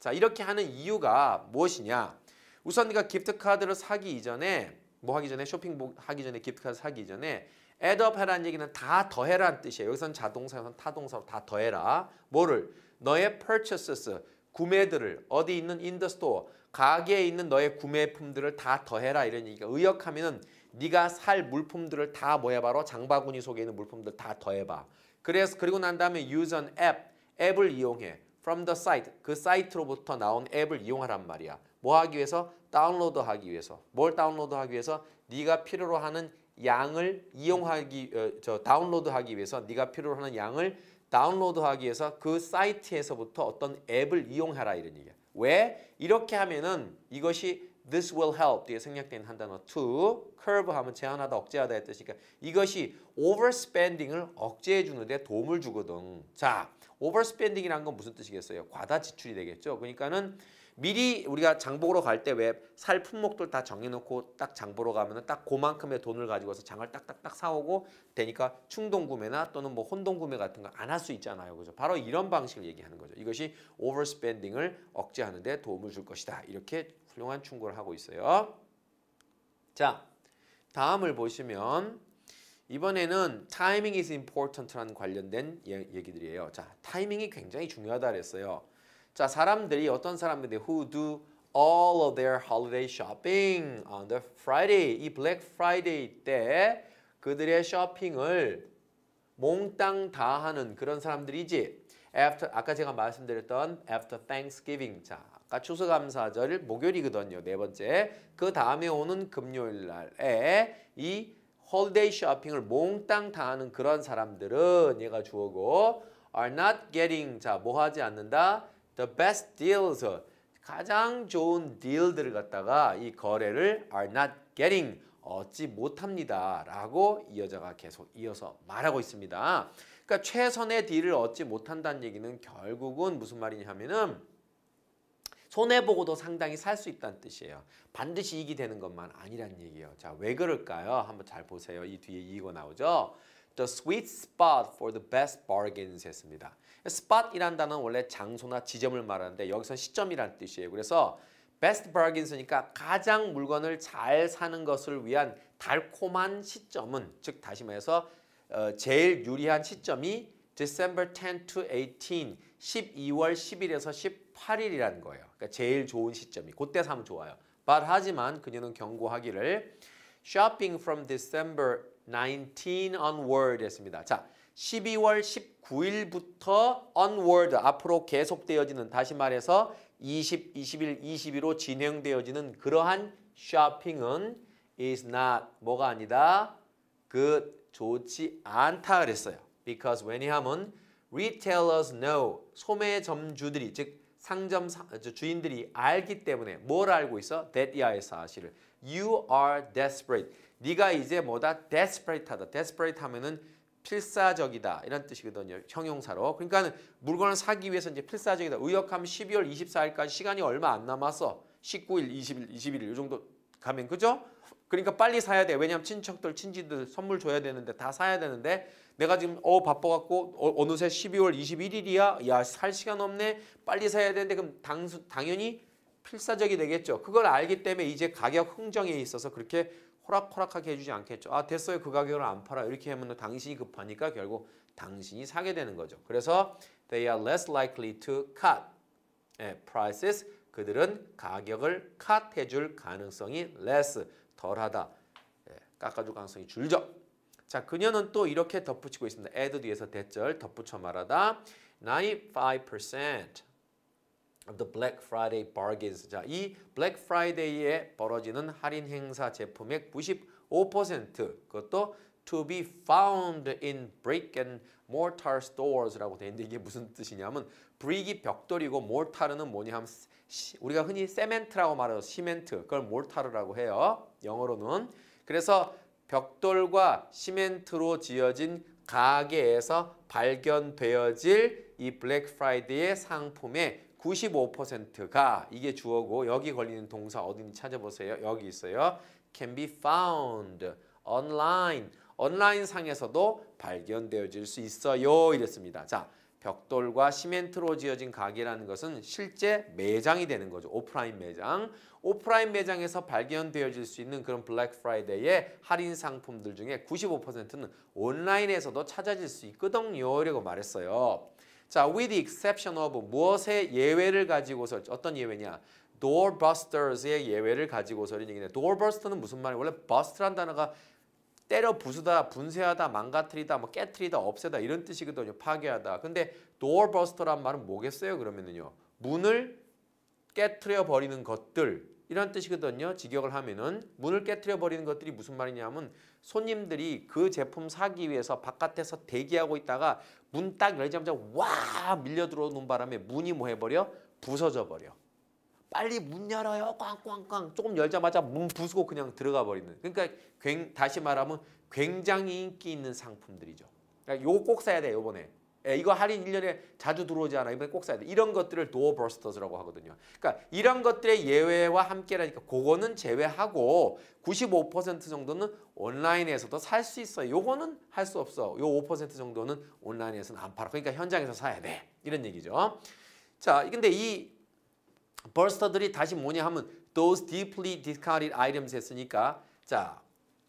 자 이렇게 하는 이유가 무엇이냐? 우선 네가 그러니까 기프트 카드를 사기 이전에 뭐 하기 전에 쇼핑 하기 전에 기프트 카드 사기 전에 add up 해라는 얘기는 다 더해라는 뜻이에요. 여기선 자동사, 여기선 타동사로 다 더해라. 뭐를? 너의 purchases, 구매들을 어디 있는 in the store, 가게에 있는 너의 구매품들을 다 더해라 이런 얘기가 의역하면은 네가 살 물품들을 다 뭐해 봐로 장바구니 속에 있는 물품들 다 더해봐. 그래서 그리고 난 다음에 use an app 앱을 이용해 from the site 그 사이트로부터 나온 앱을 이용하란 말이야. 뭐 하기 위해서? 다운로드하기 위해서. 뭘 다운로드하기 위해서? 네가 필요로 하는 양을 이용하기 어, 저 다운로드하기 위해서 네가 필요로 하는 양을 다운로드하기 위해서 그 사이트에서부터 어떤 앱을 이용하라 이런 얘기야. 왜? 이렇게 하면은 이것이 This will help 뒤에 생략된 한 단어 to c u r v e 하면 제한하다 억제하다 했듯이니까 이것이 overspending을 억제해 주는데 도움을 주거든. 자, overspending이란 건 무슨 뜻이겠어요? 과다 지출이 되겠죠. 그러니까는 미리 우리가 장보러 갈때 왜 살 품목들 다 정해놓고 딱 장보러 가면은 딱 그만큼의 돈을 가지고서 장을 딱딱딱 사오고 되니까 충동 구매나 또는 뭐 혼동 구매 같은 거 안 할 수 있잖아요, 그죠? 바로 이런 방식을 얘기하는 거죠. 이것이 overspending을 억제하는데 도움을 줄 것이다. 이렇게 훌륭한 충고를 하고 있어요. 자, 다음을 보시면 이번에는 t i m i s important라는 관련된 얘기들이에요. 자, 타이밍이 굉장히 중요하다 그랬어요. 자, 사람들이 어떤 사람들이 who do all of their holiday shopping on the Friday 이 블랙 프라이데이 때 그들의 쇼핑을 몽땅 다 하는 그런 사람들이지 after 아까 제가 말씀드렸던 after Thanksgiving 자 아까 그러니까 추수감사절 목요일이거든요. 네 번째. 그 다음에 오는 금요일 날에 이 홀데이 쇼핑을 몽땅 다하는 그런 사람들은 얘가 주어고 are not getting 자뭐 하지 않는다 the best deals 가장 좋은 딜들을 갖다가 이 거래를 are not getting 얻지 못합니다 라고 이 여자가 계속 이어서 말하고 있습니다 그러니까 최선의 딜을 얻지 못한다는 얘기는 결국은 무슨 말이냐면은 손해보고도 상당히 살 수 있다는 뜻이에요. 반드시 이익이 되는 것만 아니란 얘기예요. 자, 왜 그럴까요? 한번 잘 보세요. 이 뒤에 이거 나오죠? The sweet spot for the best bargains 했습니다. spot이란 단어는 원래 장소나 지점을 말하는데 여기서 시점이란 뜻이에요. 그래서 best bargains니까 가장 물건을 잘 사는 것을 위한 달콤한 시점은 즉 다시 말해서 어, 제일 유리한 시점이 December 10 to 18, 12월 10일에서 1 8일이라는 거예요. 그러니까 제일 좋은 시점이. 그때 사면 좋아요. But 하지만 그녀는 경고하기를 shopping from December 19 onward 했습니다. 자, 12월 19일부터 onward 앞으로 계속되어지는 다시 말해서 20, 21, 22로 진행되어지는 그러한 쇼핑은 is not 뭐가 아니다. 그 좋지 않다 그랬어요. because 왜냐하면 retailers know 소매점주들이 즉 상점 주인들이 알기 때문에 뭘 알고 있어? That 야의 사실을. You are desperate. 네가 이제 뭐다? desperate하다. desperate 하면은 필사적이다 이런 뜻이거든요 형용사로 그러니까 물건을 사기 위해서 이제 필사적이다 의역하면 12월 24일까지 시간이 얼마 안 남았어 19일 20일 21일 이 정도 가면 그죠? 그러니까 빨리 사야 돼 왜냐면 하 친척들 친지들 선물 줘야 되는데 다 사야 되는데 내가 지금 어 바빠갖고 어, 느새 12월 21일이야. 야살 시간 없네. 빨리 사야 되는데 그럼 당 당연히 필사적이 되겠죠. 그걸 알기 때문에 이제 가격 흥정에 있어서 그렇게 호락호락하게 해주지 않겠죠. 아 됐어요. 그가격을안 팔아. 이렇게 하면 당신이 급하니까 결국 당신이 사게 되는 거죠. 그래서 they are less likely to cut 예, prices. 그들은 가격을 cut 해줄 가능성이 less, 덜하다. 예, 깎아줄 가능성이 줄죠. 자, 그녀는 또 이렇게 덧붙이고 있습니다. add 뒤에서 대절 덧붙여 말하다. 95% of the Black Friday bargains. 자, 이 Black Friday에 벌어지는 할인 행사 제품의 95% 그것도 to be found in brick and mortar stores라고 돼 있는데 이게 무슨 뜻이냐면 브릭이 벽돌이고 모타르는 뭐냐 하면 우리가 흔히 세멘트라고 말해요. 시멘트. 그걸 모타르라고 해요. 영어로는. 그래서 벽돌과 시멘트로 지어진 가게에서 발견되어질 이 블랙 프라이데이의 상품의 95%가 이게 주어고 여기 걸리는 동사 어디니 찾아보세요. 여기 있어요. can be found online. 온라인 상에서도 발견되어질 수 있어요. 이랬습니다. 자, 벽돌과 시멘트로 지어진 가게라는 것은 실제 매장이 되는 거죠. 오프라인 매장. 오프라인 매장에서 발견되어질 수 있는 그런 블랙 프라이데이의 할인 상품들 중에 95%는 온라인에서도 찾아질 수 있거든요. 라고 말했어요. 자, with exception of 무엇의 예외를 가지고서 어떤 예외냐? doorbusters의 예외를 가지고서는 얘기인데 doorbuster는 무슨 말이에요? 원래 b u s t e r 단어가 때려 부수다, 분쇄하다, 망가뜨리다, 뭐 깨트리다, 없애다 이런 뜻이거든요. 파괴하다. 근데 doorbuster란 말은 뭐겠어요? 그러면요 문을 깨트려 버리는 것들 이런 뜻이거든요. 직역을 하면은 문을 깨뜨려 버리는 것들이 무슨 말이냐면 손님들이 그 제품 사기 위해서 바깥에서 대기하고 있다가 문 딱 열자마자 와 밀려 들어오는 바람에 문이 뭐 해버려? 부서져 버려. 빨리 문 열어요. 꽝꽝꽝. 조금 열자마자 문 부수고 그냥 들어가 버리는. 그러니까 다시 말하면 굉장히 인기 있는 상품들이죠. 그러니까 요거 꼭 사야 돼 이번에. 예, 이거 할인 1년에 자주 들어오지 않아. 이번에 꼭 사야 돼. 이런 것들을 도어버스터즈라고 하거든요. 그러니까 이런 것들의 예외와 함께라니까 그거는 제외하고 95% 정도는 온라인에서도 살 수 있어요. 거는할 수 없어. 요 5% 정도는 온라인에서는 안 팔아. 그러니까 현장에서 사야 돼. 이런 얘기죠. 자, 근데 이 버스터들이 다시 뭐냐 하면 those deeply discounted items 했으니까 자,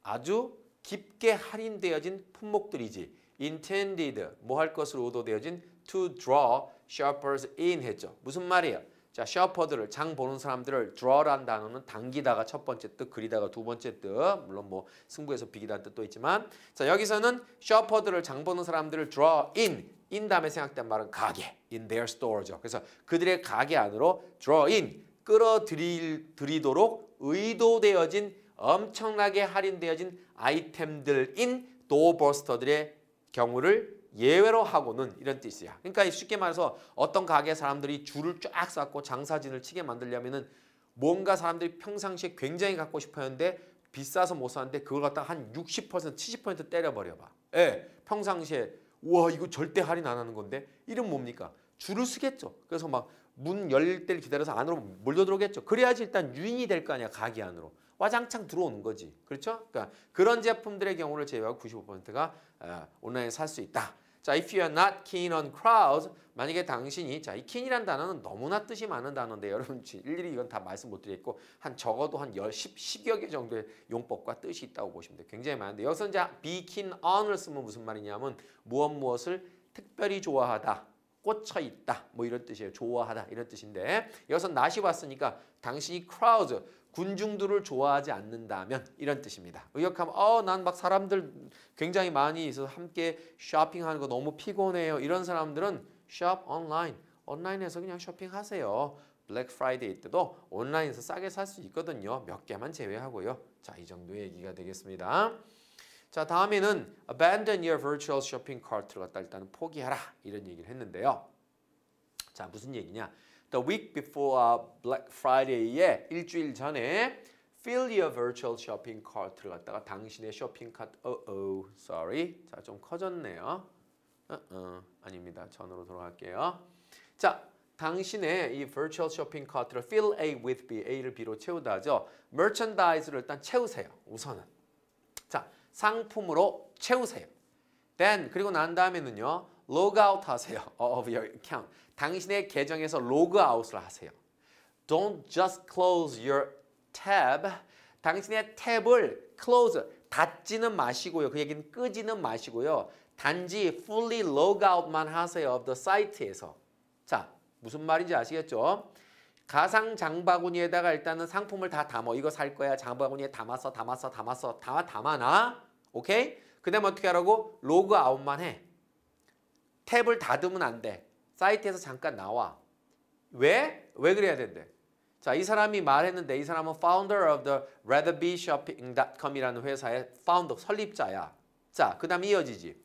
아주 깊게 할인되어진 품목들이지. intended 뭐 할 것으로 의도되어진 to draw s h e p e r s in 했죠. 무슨 말이에요? 자, 셔퍼들을 장 보는 사람들을 draw란 단어는 당기다가 첫 번째 뜻, 그리다가 두 번째 뜻. 물론 뭐 승부에서 비기다는 뜻도 있지만 자, 여기서는 셔퍼들을 장 보는 사람들을 draw in in 다음에 생각된 말은 가게 in their store죠. 그래서 그들의 가게 안으로 draw in 끌어들이도록 의도되어진 엄청나게 할인되어진 아이템들인 도버스터들의 경우를 예외로 하고는 이런 뜻이야. 그러니까 쉽게 말해서 어떤 가게 사람들이 줄을 쫙 쌓고 장사진을 치게 만들려면은 뭔가 사람들이 평상시에 굉장히 갖고 싶었는데 비싸서 못 사는데 그걸 갖다 한 60%, 70% 때려버려 봐. 예. 평상시에 와 이거 절대 할인 안 하는 건데 이름 뭡니까? 줄을 쓰겠죠. 그래서 막 문 열릴 때를 기다려서 안으로 몰려들어겠죠 그래야지 일단 유인이 될 거 아니야 가게 안으로. 와장창 들어오는 거지. 그렇죠? 그러니까 그런 제품들의 경우를 제외하고 95%가 아, 온라인에 살 수 있다. 자, if you are not keen on crowds, 만약에 당신이 자, 이 keen이란 단어는 너무나 뜻이 많은 단어인데 여러분 일일이 이건 다 말씀 못 드리겠고 한 적어도 한 10, 10여 개 정도의 용법과 뜻이 있다고 보시면 돼요. 굉장히 많은데 여기서 이제 be keen on을 쓰면 무슨 말이냐면 무엇 무엇을 특별히 좋아하다. 꽂혀 있다. 뭐 이런 뜻이에요. 좋아하다. 이런 뜻인데 여기서 not이 왔으니까 당신이 crowds, 군중들을 좋아하지 않는다면 이런 뜻입니다. 의역하면 어난 막 사람들 굉장히 많이 있어서 함께 쇼핑하는 거 너무 피곤해요. 이런 사람들은 shop online 온라인에서 그냥 쇼핑하세요. 블랙 프라이데이 때도 온라인에서 싸게 살 수 있거든요. 몇 개만 제외하고요. 자, 이 정도 얘기가 되겠습니다. 자, 다음에는 abandon your virtual shopping cart를 갖다 일단은 포기하라 이런 얘기를 했는데요. 자, 무슨 얘기냐? the week before Black Friday에 일주일 전에 fill your virtual shopping cart를 갖다가 당신의 쇼핑 카트 oh sorry 자좀 커졌네요 uh 아닙니다 전으로 돌아갈게요 자 당신의 이 virtual shopping cart를 fill A with B A를 B로 채우다죠 merchandise를 일단 채우세요 우선은 자 상품으로 채우세요 then 그리고 난 다음에는요 로그아웃 하세요. of your account. 당신의 계정에서 로그아웃을 하세요. Don't just close your tab. 당신의 탭을 close, 닫지는 마시고요. 그 얘기는 끄지는 마시고요. 단지 fully logout만 하세요. of the site에서. 자, 무슨 말인지 아시겠죠? 가상 장바구니에다가 일단은 상품을 다 담어. 이거 살 거야. 장바구니에 담았어, 담았어, 담았어. 다 담아놔. 오케이? 그 다음에 어떻게 하라고? 로그아웃만 해. 탭을 닫으면 안 돼. 사이트에서 잠깐 나와. 왜? 왜 그래야 된대? 자, 이 사람이 말했는데 이 사람은 founder of the r e r b s h o p p i n g c o m 이라는 회사의 founder, 설립자야. 자, 그 다음에 이어지지.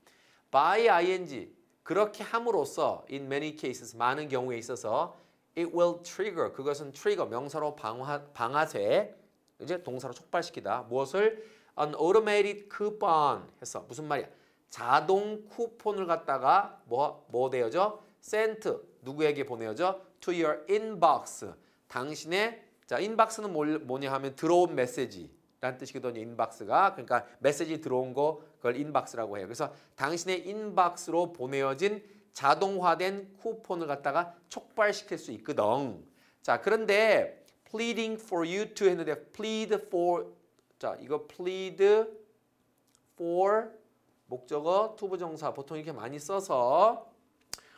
by ing, 그렇게 함으로써 in many cases, 많은 경우에 있어서 it will trigger, 그것은 trigger, 명사로 방화, 방아쇠, 이제 동사로 촉발시키다. 무엇을? an automated coupon 해서 무슨 말이야? 자동 쿠폰을 갖다가 뭐, 뭐 되어죠? 센트 누구에게 보내어져 to your inbox 당신의 자 인박스는 뭘, 뭐냐 하면 들어온 메시지라는 뜻이거든요 인박스가 그러니까 메시지 들어온 거 그걸 인박스라고 해요 그래서 당신의 인박스로 보내어진 자동화된 쿠폰을 갖다가 촉발시킬 수 있거든 자 그런데 pleading for you to 했는데 plead for 자 이거 plead for 목적어 투부정사 보통 이렇게 많이 써서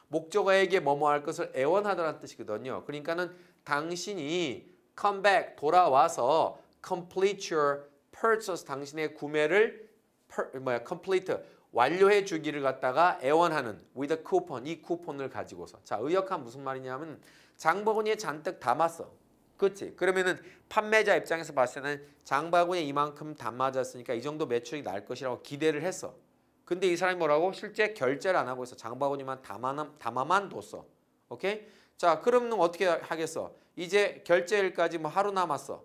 목적어에게 뭐뭐 할 것을 애원하다라는 뜻이거든요. 그러니까는 당신이 come back 돌아와서 complete your purchase 당신의 구매를 per, 뭐야 complete 완료해 주기를 갖다가 애원하는 with a coupon 이 쿠폰을 가지고서 자 의역한 무슨 말이냐면 장바구니에 잔뜩 담았어 그렇지 그러면은 판매자 입장에서 봤을 때는 장바구니에 이만큼 담아졌으니까 이 정도 매출이 날 것이라고 기대를 했어 근데 이 사람이 뭐라고? 실제 결제를 안 하고 있어. 장바구니만 담아만, 담아만 뒀어. 오케이? 자, 그러면 어떻게 하겠어? 이제 결제일까지 뭐 하루 남았어.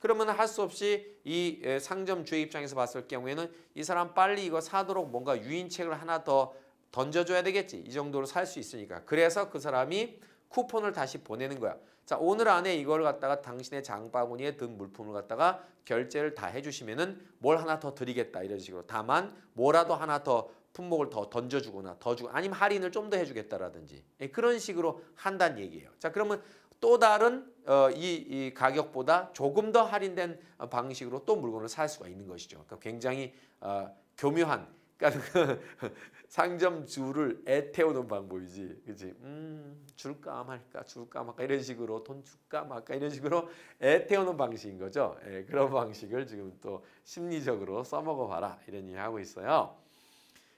그러면 할 수 없이 이 상점 주의 입장에서 봤을 경우에는 이 사람 빨리 이거 사도록 뭔가 유인책을 하나 더 던져줘야 되겠지. 이 정도로 살 수 있으니까. 그래서 그 사람이 쿠폰을 다시 보내는 거야. 자 오늘 안에 이걸 갖다가 당신의 장바구니에 든 물품을 갖다가 결제를 다 해주시면은 뭘 하나 더 드리겠다 이런 식으로 다만 뭐라도 하나 더 품목을 더 던져주거나 더 주고 아니면 할인을 좀 더 해주겠다라든지 예, 그런 식으로 한다는 얘기예요. 자 그러면 또 다른 어, 이, 이 가격보다 조금 더 할인된 방식으로 또 물건을 살 수가 있는 것이죠. 그러니까 굉장히 어, 교묘한 그러니까 그 상점 주를 애태우는 방법이지. 그렇 음, 줄까 말까, 줄까 말까 이런 식으로 돈 줄까 말까 이런 식으로 애태우는 방식인 거죠. 예, 그런 방식을 지금 또 심리적으로 써먹어 봐라 이런 얘기 하고 있어요.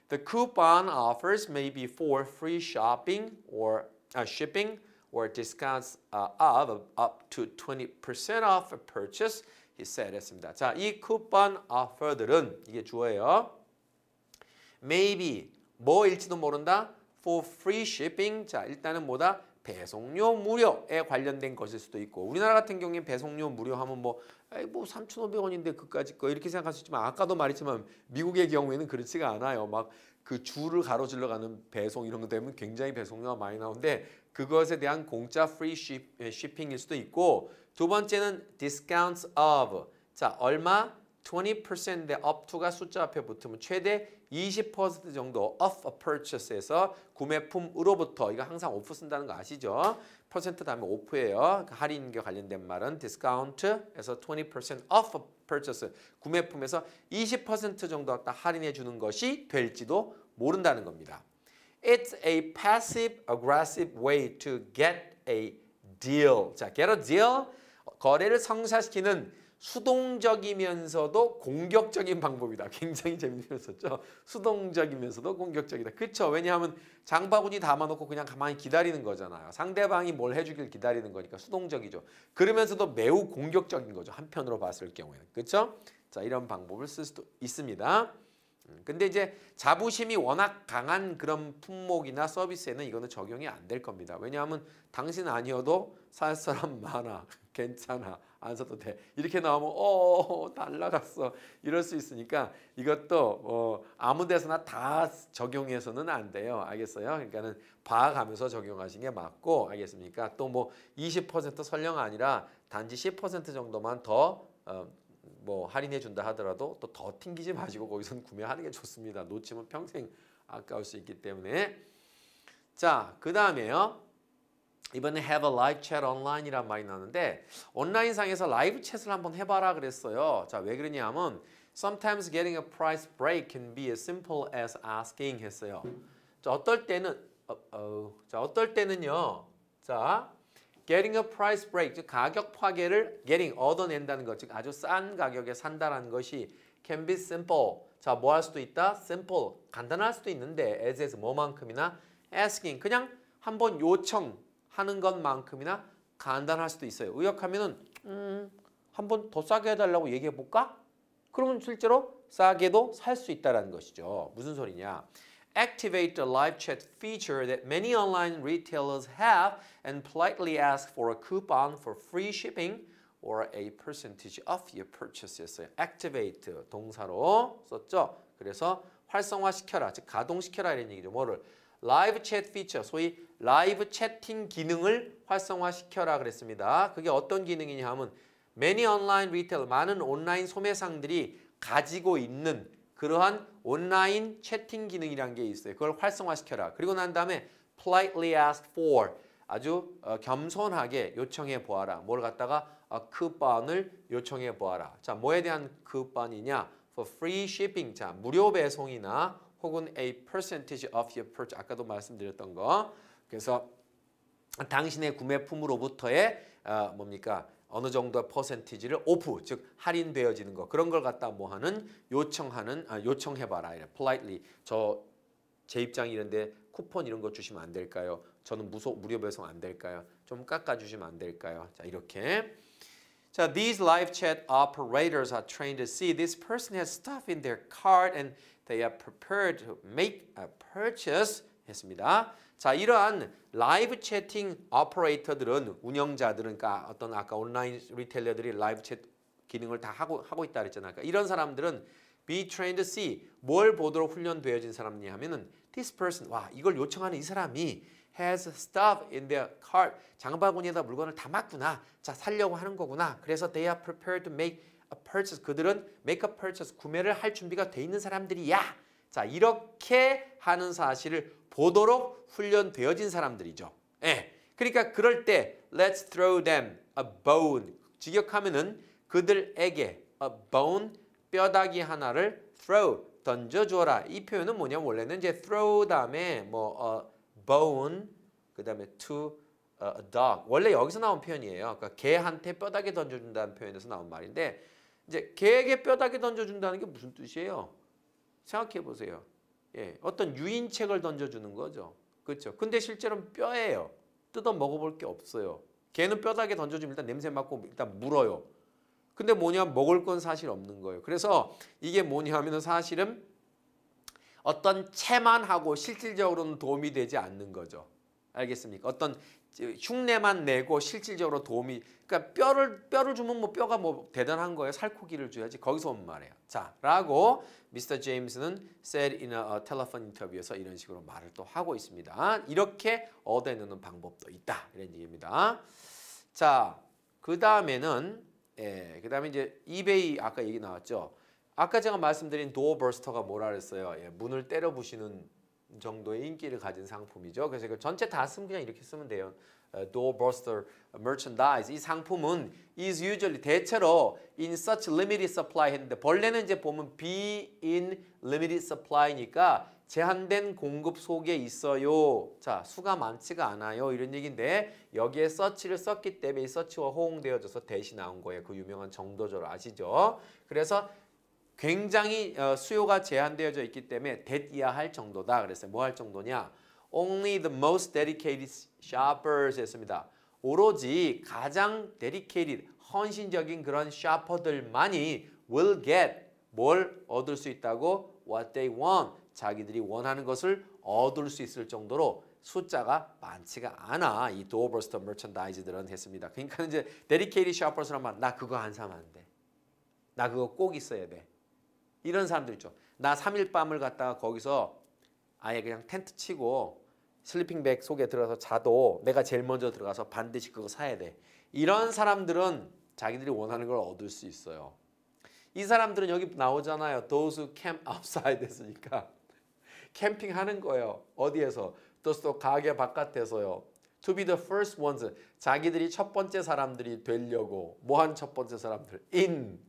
The coupon offers may be for free shopping or uh, shipping or discounts uh, of up to 20% off a purchase. he said 했습니다. 자, 이 쿠폰 offer들은 이게 주어예요. maybe 뭐일지도 모른다. for free shipping 자 일단은 뭐다 배송료 무료에 관련된 것일 수도 있고 우리나라 같은 경우에 배송료 무료 하면 뭐에뭐 3,500원인데 뭐 그까지 거 이렇게 생각할 수 있지만 아까도 말했지만 미국의 경우에는 그렇지가 않아요. 막 그 줄을 가로질러 가는 배송 이런 거 때문에 굉장히 배송료가 많이 나오는데 그것에 대한 공짜 free shipping일 수도 있고 두 번째는 discounts of 자 얼마 20%인데 up to가 숫자 앞에 붙으면 최대 20% 정도 of a purchase에서 구매품으로부터 이거 항상 off 쓴다는 거 아시죠? 퍼센트 다음에 off예요. 그러니까 할인과 관련된 말은 discount에서 20% off a purchase 구매품에서 20% 정도 갖다 할인해 주는 것이 될지도 모른다는 겁니다. It's a passive aggressive way to get a deal. 자, get a deal 거래를 성사시키는 수동적이면서도 공격적인 방법이다. 굉장히 재밌었표죠 수동적이면서도 공격적이다. 그렇죠. 왜냐하면 장바구니 담아놓고 그냥 가만히 기다리는 거잖아요. 상대방이 뭘 해주길 기다리는 거니까 수동적이죠. 그러면서도 매우 공격적인 거죠. 한편으로 봤을 경우에는. 그렇죠? 자 이런 방법을 쓸 수도 있습니다. 음, 근데 이제 자부심이 워낙 강한 그런 품목이나 서비스에는 이거는 적용이 안 될 겁니다. 왜냐하면 당신 아니어도 살 사람 많아, 괜찮아, 안 사도 돼. 이렇게 나오면 어 날라갔어 이럴 수 있으니까 이것도 어, 아무 데서나 다 적용해서는 안 돼요. 알겠어요? 그러니까는 봐가면서 적용하신 게 맞고 알겠습니까? 또 뭐 20% 설령 아니라 단지 10% 정도만 더 어, 뭐 할인해 준다 하더라도 또 더 튕기지 마시고 거기선 구매하는 게 좋습니다. 놓치면 평생 아까울 수 있기 때문에 자그 다음에요. 이번에 have a live chat online이란 말이 나왔는데 온라인상에서 라이브 챗을 한번 해봐라 그랬어요. 자, 왜 그러냐 하면 sometimes getting a price break can be as simple as asking 했어요. 자, 어떨 때는 어, 어, 자, 어떨 때는요. 자, getting a price break, 즉 가격 파괴를 getting, 얻어낸다는 것, 즉 아주 싼 가격에 산다라는 것이 can be simple, 자, 뭐 할 수도 있다? simple, 간단할 수도 있는데 as에서 뭐만큼이나 asking, 그냥 한번 요청, 하는 것만큼이나 간단할 수도 있어요. 의역하면은 음, 한번더 싸게 해달라고 얘기해 볼까? 그러면 실제로 싸게도 살 수있다는 것이죠. 무슨 소리냐? Activate the live chat feature that many online retailers have and politely ask for a coupon for free shipping or a percentage of your p u r c h a s e s Activate 동사로 썼죠. 그래서 활성화시켜라, 즉 가동시켜라 이런 얘기죠. 뭐를? Live chat feature, 소위 라이브 채팅 기능을 활성화시켜라 그랬습니다. 그게 어떤 기능이냐 하면 many online retail, 많은 온라인 소매상들이 가지고 있는 그러한 온라인 채팅 기능이란 게 있어요. 그걸 활성화시켜라. 그리고 난 다음에 politely a s k for 아주 어, 겸손하게 요청해 보아라. 뭘 갖다가 어, 쿠폰을 요청해 보아라. 자, 뭐에 대한 쿠폰이냐? For free shipping. 자, 무료 배송이나 혹은 a percentage of your purchase. 아까도 말씀드렸던 거. 그래서 당신의 구매품으로부터의 어, 뭡니까? 어느 정도 퍼센티지를 오프 즉 할인되어지는 거 그런 걸 갖다 뭐 하는 요청하는 아, 요청해봐라 이래 politely 저 제 입장 이런데 쿠폰 이런 거 주시면 안 될까요? 저는 무소 무료 배송 안 될까요? 좀 깎아 주시면 안 될까요? 자 이렇게 자 these live chat operators are trained to see this person has stuff in their cart and they are prepared to make a purchase 했습니다. 자 이러한 라이브 채팅 오퍼레이터들은 운영자들은 그러니까 어떤 아까 온라인 리테일러들이 라이브 채 기능을 다 하고 하고 있다 그랬잖아요. 그러니까 이런 사람들은 be trained C 뭘 보도록 훈련되어진 사람이냐 하면은 this person 와 이걸 요청하는 이 사람이 has stuff in their cart 장바구니에다 물건을 담았구나 자 살려고 하는 거구나 그래서 they are prepared to make a purchase 그들은 make a purchase 구매를 할 준비가 돼 있는 사람들이야 자 이렇게 하는 사실을 보도록 훈련되어진 사람들이죠. 예. 그러니까 그럴 때 let's throw them a bone 직역하면은 그들에게 a bone 뼈다귀 하나를 throw 던져줘라. 이 표현은 뭐냐 원래는 이제 throw 다음에 뭐 a 어, bone 그다음에 to 어, a dog 원래 여기서 나온 표현이에요. 그러니까 개한테 뼈다귀 던져준다는 표현에서 나온 말인데 이제 개에게 뼈다귀 던져준다는 게 무슨 뜻이에요? 생각해 보세요. 예, 어떤 유인책을 던져주는 거죠. 그렇죠. 근데 실제로는 뼈예요. 뜯어 먹어볼 게 없어요. 개는 뼈다귀 던져주면 일단 냄새 맡고 일단 물어요. 근데 뭐냐 먹을 건 사실 없는 거예요. 그래서 이게 뭐냐 하면 사실은 어떤 체만 하고 실질적으로는 도움이 되지 않는 거죠. 알겠습니까? 어떤 흉내만 내고 실질적으로 도움이 그러니까 뼈를 뼈를 주면 뭐 뼈가 뭐 대단한 거예요. 살코기를 줘야지. 거기서 온 말이에요. 자, 라고 미스터 제임스는 said in a telephone interview에서 이런 식으로 말을 또 하고 있습니다. 이렇게 얻어내는 방법도 있다. 이런 얘기입니다. 자, 그다음에는 예, 그다음에 이제 이베이 아까 얘기 나왔죠. 아까 제가 말씀드린 도어버스터가 뭐라 그랬어요? 예, 문을 때려 부시는 정도의 인기를 가진 상품이죠. 그래서 이 전체 다 쓰면 그냥 이렇게 쓰면 돼요. 어, Doorbuster uh, merchandise 이 상품은 is usually 대체로 in such limited supply 했는데 본래는 이제 보면 be in limited supply니까 제한된 공급 속에 있어요. 자, 수가 많지가 않아요. 이런 얘기인데 여기에 서치를 썼기 때문에 이 서치와 호응되어져서 대시 나온 거예요. 그 유명한 정도절 아시죠? 그래서 굉장히 어, 수요가 제한되어져 있기 때문에 대이야할 정도다 그랬어요. 뭐 할 정도냐? Only the most dedicated shoppers 했습니다. 오로지 가장 dedicated, 헌신적인 그런 샤퍼들만이 will get 뭘 얻을 수 있다고 what they want 자기들이 원하는 것을 얻을 수 있을 정도로 숫자가 많지가 않아 이 도어버스터 머천다이즈들은 했습니다. 그러니까 이제 dedicated shoppers란 말나 그거 한 사람 안 돼. 나 그거 꼭 있어야 돼. 이런 사람들 있죠. 나 3일 밤을 갔다가 거기서 아예 그냥 텐트 치고 슬리핑백 속에 들어가서 자도 내가 제일 먼저 들어가서 반드시 그거 사야 돼. 이런 사람들은 자기들이 원하는 걸 얻을 수 있어요. 이 사람들은 여기 나오잖아요. Those who camp outside 했으니까 캠핑하는 거예요. 어디에서? 또또 가게 바깥에서요. To be the first ones. 자기들이 첫 번째 사람들이 되려고 뭐 한 첫 번째 사람들? In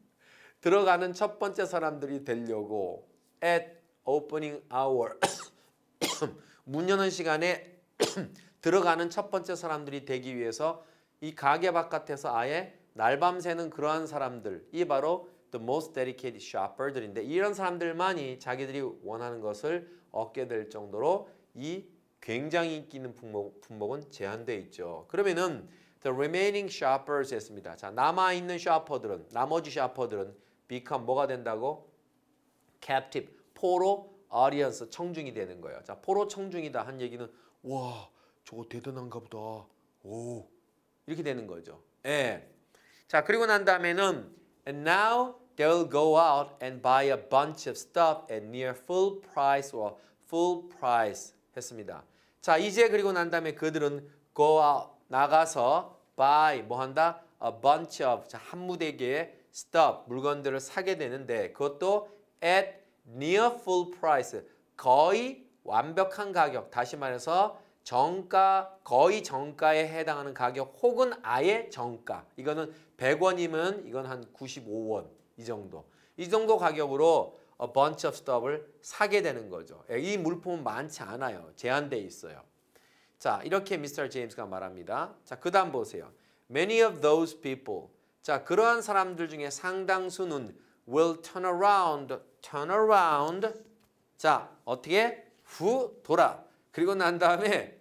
들어가는 첫 번째 사람들이 되려고 at opening hour 문 여는 시간에 들어가는 첫 번째 사람들이 되기 위해서 이 가게 바깥에서 아예 날밤 새는 그러한 사람들 이 바로 the most dedicated shopper들인데 이런 사람들만이 자기들이 원하는 것을 얻게 될 정도로 이 굉장히 인기 있는 품목, 품목은 제한돼 있죠. 그러면은 the remaining shoppers 했습니다. 자 남아있는 샤퍼들은 나머지 샤퍼들은 become 뭐가 된다고? captive, 포로 audience, 청중이 되는 거예요. 자, 포로 청중이다 한 얘기는 와, 저거 대단한가 보다. 오, 이렇게 되는 거죠. 예. 자, 그리고 난 다음에는 and now they'll go out and buy a bunch of stuff at near full price or full price 했습니다. 자, 이제 그리고 난 다음에 그들은 go out, 나가서 buy, 뭐 한다? a bunch of, 자, 한 무대기에 s t u f 물건들을 사게 되는데 그것도 at near full price 거의 완벽한 가격 다시 말해서 정가 거의 정가에 해당하는 가격 혹은 아예 정가 이거는 100원이면 이건 한 95원 이 정도 이 정도 가격으로 a bunch of stuff을 사게 되는 거죠 예, 이 물품은 많지 않아요 제한돼 있어요 자 이렇게 미스터 제임스가 말합니다 자그 다음 보세요 many of those people 자, 그러한 사람들 중에 상당수는 will turn around, turn around. 자, 어떻게? 후, 돌아. 그리고 난 다음에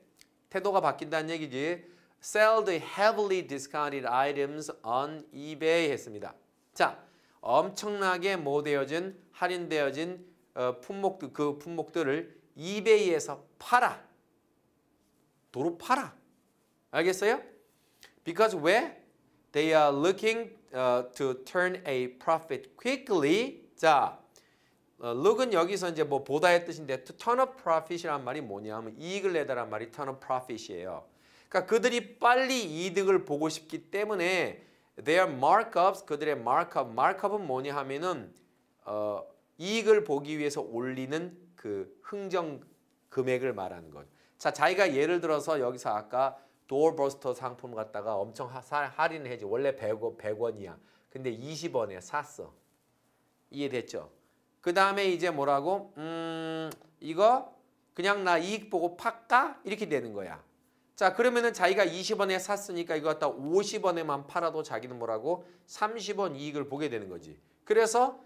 태도가 바뀐다는 얘기지. Sell the heavily discounted items on eBay 했습니다. 자, 엄청나게 못되어진 할인되어진 어, 품목, 들그 품목들을 이베이에서 팔아. 도로 팔아. 알겠어요? Because 왜? They are looking uh, to turn a profit quickly. 자, look은 어, 여기서 이제 뭐 보다의 뜻인데 to turn a profit이란 말이 뭐냐 면 이익을 내다란 말이 turn a profit이에요. 그러니까 그들이 빨리 이득을 보고 싶기 때문에 their markups, 그들의 markup, markup은 뭐냐 하면은 어, 이익을 보기 위해서 올리는 그 흥정 금액을 말하는 거죠. 자, 자기가 예를 들어서 여기서 아까 도어버스터 상품 갖다가 엄청 하, 할인을 해지 원래 100, 100원이야. 근데 20원에 샀어. 이해됐죠? 그 다음에 이제 뭐라고? 음, 이거 그냥 나 이익 보고 팔까? 이렇게 되는 거야. 자 그러면은 자기가 20원에 샀으니까 이거 갖다 50원에만 팔아도 자기는 뭐라고 30원 이익을 보게 되는 거지. 그래서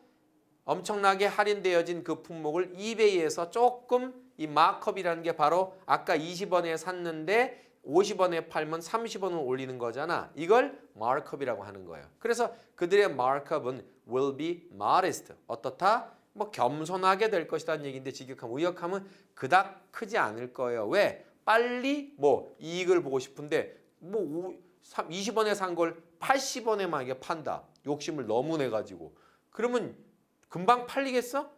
엄청나게 할인되어진 그 품목을 이베이에서 조금 이 마크업이라는 게 바로 아까 20원에 샀는데 50원에 팔면 30원을 올리는 거잖아. 이걸 마 a r 이라고 하는 거예요. 그래서 그들의 마 a r 은 will be modest. 어떻다? 뭐 겸손하게 될 것이라는 얘기인데 직역하면 의역하면 그닥 크지 않을 거예요. 왜? 빨리 뭐 이익을 보고 싶은데 뭐 20원에 산 걸 80원에 만약에 판다. 욕심을 너무 내가지고. 그러면 금방 팔리겠어?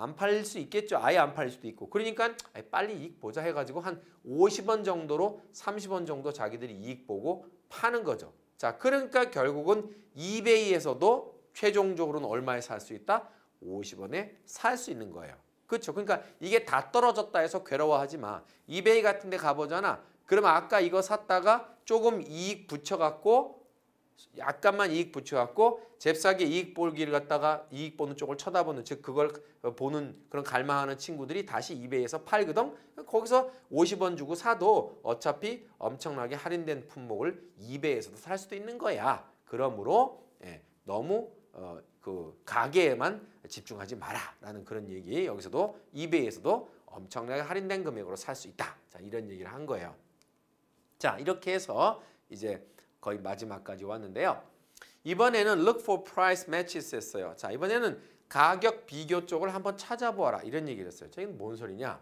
안 팔릴 수 있겠죠. 아예 안 팔릴 수도 있고. 그러니까 빨리 이익 보자 해가지고 한 50원 정도로 30원 정도 자기들이 이익 보고 파는 거죠. 자, 그러니까 결국은 이베이에서도 최종적으로는 얼마에 살 수 있다? 50원에 살 수 있는 거예요. 그렇죠. 그러니까 이게 다 떨어졌다 해서 괴로워하지 마. 이베이 같은 데 가보잖아. 그럼 아까 이거 샀다가 조금 이익 붙여갖고 약간만 이익 붙여갖고 잽싸게 이익 볼기를 갖다가 이익 보는 쪽을 쳐다보는 즉 그걸 어, 보는 그런 갈망하는 친구들이 다시 이베이에서 팔거든 거기서 50원 주고 사도 어차피 엄청나게 할인된 품목을 이베이에서도 살 수도 있는 거야 그러므로 예, 너무 어, 그 가게에만 집중하지 마라 라는 그런 얘기 여기서도 이베이에서도 엄청나게 할인된 금액으로 살 수 있다 자 이런 얘기를 한 거예요 자 이렇게 해서 이제 거의 마지막까지 왔는데요. 이번에는 look for price matches 했어요. 자 이번에는 가격 비교 쪽을 한번 찾아보아라 이런 얘기를 했어요. 자이뭔 소리냐.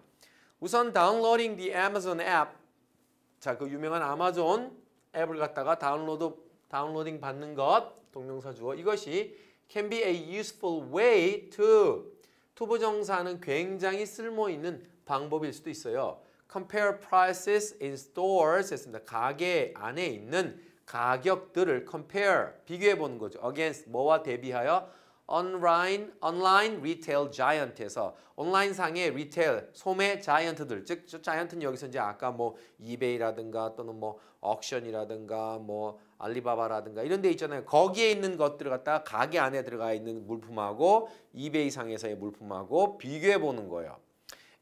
우선 d o w n the Amazon app 자그 유명한 아마존 앱을 갖다가 다운로드 다운로딩 받는 것 동명사 주어 이것이 can be a useful way to 투부정사는 굉장히 쓸모있는 방법일 수도 있어요. compare prices in stores 했습니다. 가게 안에 있는 가격들을 compare 비교해 보는 거죠. against 뭐와 대비하여 online online r 에서 온라인 상의 리테일 소매 자이언트들 즉 자이언트는 여기서 이제 아까 뭐 이베이라든가 또는 뭐 억션이라든가 뭐 알리바바라든가 이런 데 있잖아요. 거기에 있는 것들을 갖다가 가게 안에 들어가 있는 물품하고 이베이 상에서의 물품하고 비교해 보는 거예요.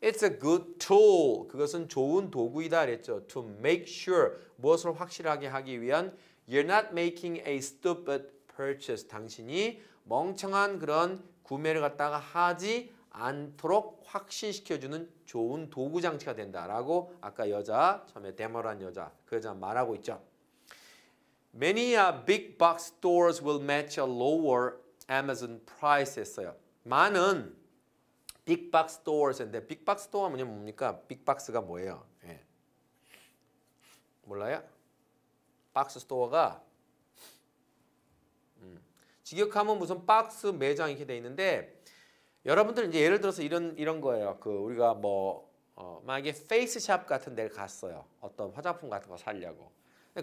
It's a good tool. 그것은 좋은 도구이다 그랬죠. To make sure 무엇을 확실하게 하기 위한 You're not making a stupid purchase. 당신이 멍청한 그런 구매를 갖다가 하지 않도록 확신시켜주는 좋은 도구 장치가 된다라고 아까 여자 처음에 데모란 여자 그 여자 말하고 있죠. Many uh, big box stores will match a lower Amazon price 했어요. 많은 빅박스 토어인데 빅박스 토어 하면 뭡니까? 빅박스가 뭐예요? 예. 몰라요? 박스 스토어가 음. 직역하면 무슨 박스 매장 이렇게 돼 있는데 여러분들 이제 예를 들어서 이런 이런 거예요. 그 우리가 뭐 어, 만약에 페이스샵 같은 데를 갔어요. 어떤 화장품 같은 거 살려고.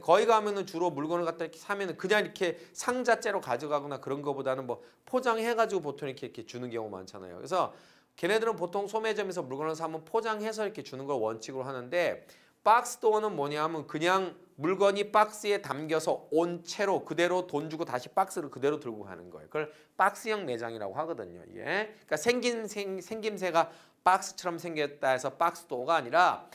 거기 가면은 주로 물건을 갖다 이렇게 사면은 그냥 이렇게 상자째로 가져가거나 그런 거보다는 뭐 포장해가지고 보통 이렇게 이렇게 주는 경우 많잖아요. 그래서 걔네들은 보통 소매점에서 물건을 사면 포장해서 이렇게 주는 걸 원칙으로 하는데 박스 도어는 뭐냐면 그냥 물건이 박스에 담겨서 온 채로 그대로 돈 주고 다시 박스를 그대로 들고 가는 거예요. 그걸 박스형 매장이라고 하거든요. 예. 그러니까 생긴 생, 생김새가 박스처럼 생겼다 해서 박스 도어가 아니라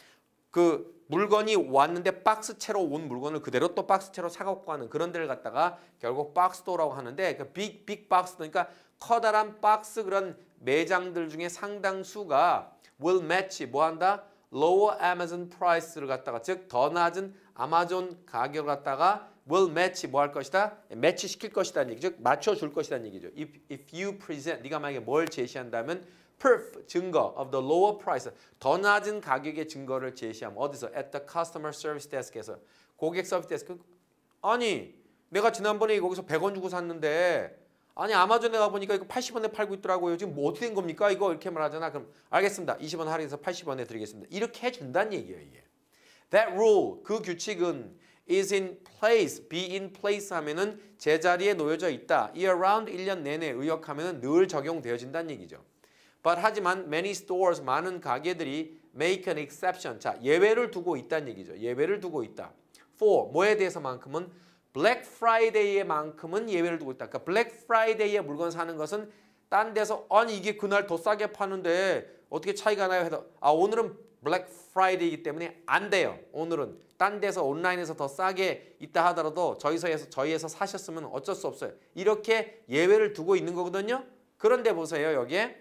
그 물건이 왔는데 박스 채로 온 물건을 그대로 또 박스 채로 사갖고 가는 그런 데를 갖다가 결국 박스 도어라고 하는데 그 빅 빅 박스 그러니까 커다란 박스 그런 매장들 중에 상당수가 will match 뭐 한다? lower Amazon price를 갖다가 즉 더 낮은 아마존 가격을 갖다가 will match 뭐 할 것이다? 매치 시킬 것이다는 얘기죠. 맞춰 줄 것이다는 얘기죠. If, if you present 네가 만약에 뭘 제시한다면 proof 증거 of the lower price 더 낮은 가격의 증거를 제시함 어디서 at the customer service desk에서 고객 서비스 데스크 아니 내가 지난번에 거기서 100원 주고 샀는데 아니 아마존에 가보니까 이거 80원에 팔고 있더라고요. 지금 뭐 어떻게 된 겁니까? 이거 이렇게 말하잖아. 그럼 알겠습니다. 20원 할인해서 80원에 드리겠습니다. 이렇게 해준다는 얘기예요. 이게. That rule, 그 규칙은 is in place, be in place 하면은 제자리에 놓여져 있다. year round 1년 내내 의역하면은 늘 적용되어진다는 얘기죠. But 하지만 many stores, 많은 가게들이 make an exception, 자 예외를 두고 있다는 얘기죠. 예외를 두고 있다. for, 뭐에 대해서만큼은 블랙 프라이데이만큼은 예외를 두고 있다. 그러니까 블랙 프라이데이에 물건 사는 것은 딴 데서 아니 이게 그날 더 싸게 파는데 어떻게 차이가 나요? 해서 아 오늘은 블랙 프라이데이이기 때문에 안 돼요. 오늘은 딴 데서 온라인에서 더 싸게 있다 하더라도 저희서에서 저희에서 사셨으면 어쩔 수 없어요. 이렇게 예외를 두고 있는 거거든요. 그런데 보세요 여기에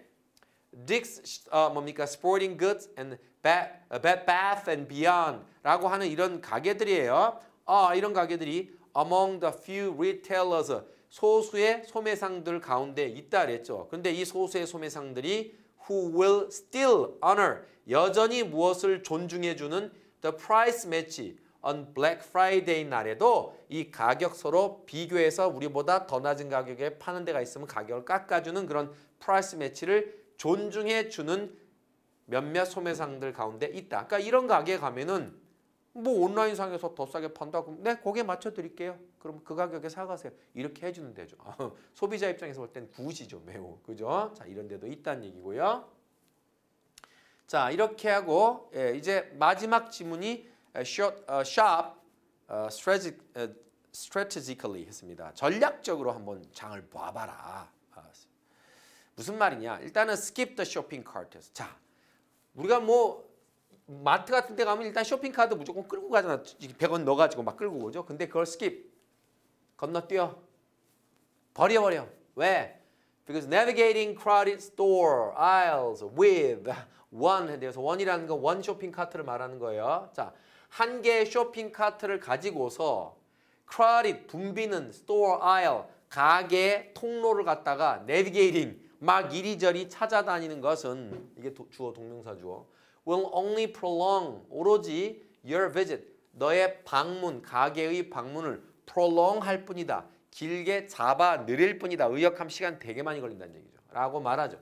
Dick's 어, 뭡니까 Sporting Goods and Bed Bath and Beyond라고 하는 이런 가게들이에요. 아 이런 가게들이 among the few retailers 소수의 소매상들 가운데 있다 그랬죠. 그런데이 소수의 소매상들이 who will still honor 여전히 무엇을 존중해주는 the price match on Black Friday 날에도 이 가격 서로 비교해서 우리보다 더 낮은 가격에 파는 데가 있으면 가격을 깎아주는 그런 price match를 존중해주는 몇몇 소매상들 가운데 있다. 그러니까 이런 가게에 가면은 뭐 온라인상에서 더 싸게 판다? 그럼 네, 거기에 맞춰 드릴게요. 그럼 그 가격에 사가세요. 이렇게 해주는 데죠. 소비자 입장에서 볼땐 굿이죠. 매우. 그죠? 자, 이런 데도 있다는 얘기고요. 자, 이렇게 하고 예, 이제 마지막 지문이 short, uh, sharp, uh, s t r a 했습니다. 전략적으로 한번 장을 봐봐라. 아, 무슨 말이냐? 일단은 skip the shopping cart. 자, 우리가 뭐 마트 같은 데 가면 일단 쇼핑카드 무조건 끌고 가잖아. 100원 넣어가지고 막 끌고 오죠. 근데 그걸 스킵. 건너뛰어. 버려버려. 왜? Because navigating crowded store aisles with one. 그래서 원이라는 건원 쇼핑 카트를 말하는 거예요. 자, 한 개의 쇼핑 카트를 가지고서 crowded, 붐비는 store aisle, 가게 통로를 갔다가 navigating, 막 이리저리 찾아다니는 것은 이게 도, 주어, 동명사 주어. will only prolong 오로지 your visit 너의 방문 가게의 방문을 prolong 할 뿐이다. 길게 잡아 늘릴 뿐이다. 의역함 시간 되게 많이 걸린다는 얘기죠. 라고 말하죠.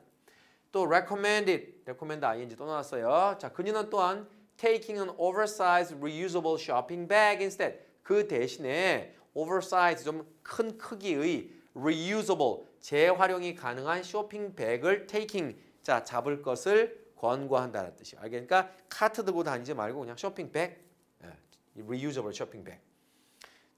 또 recommended, recommend ing 또 나왔어요. 자, 그녀는 또한 taking an oversized reusable shopping bag instead. 그 대신에 oversized 좀 큰 크기의 reusable 재활용이 가능한 쇼핑백을 taking 자, 잡을 것을 권고한다는 뜻이에요. 알겠니까 카트 들고 다니지 말고 그냥 쇼핑백, reusable 쇼핑백.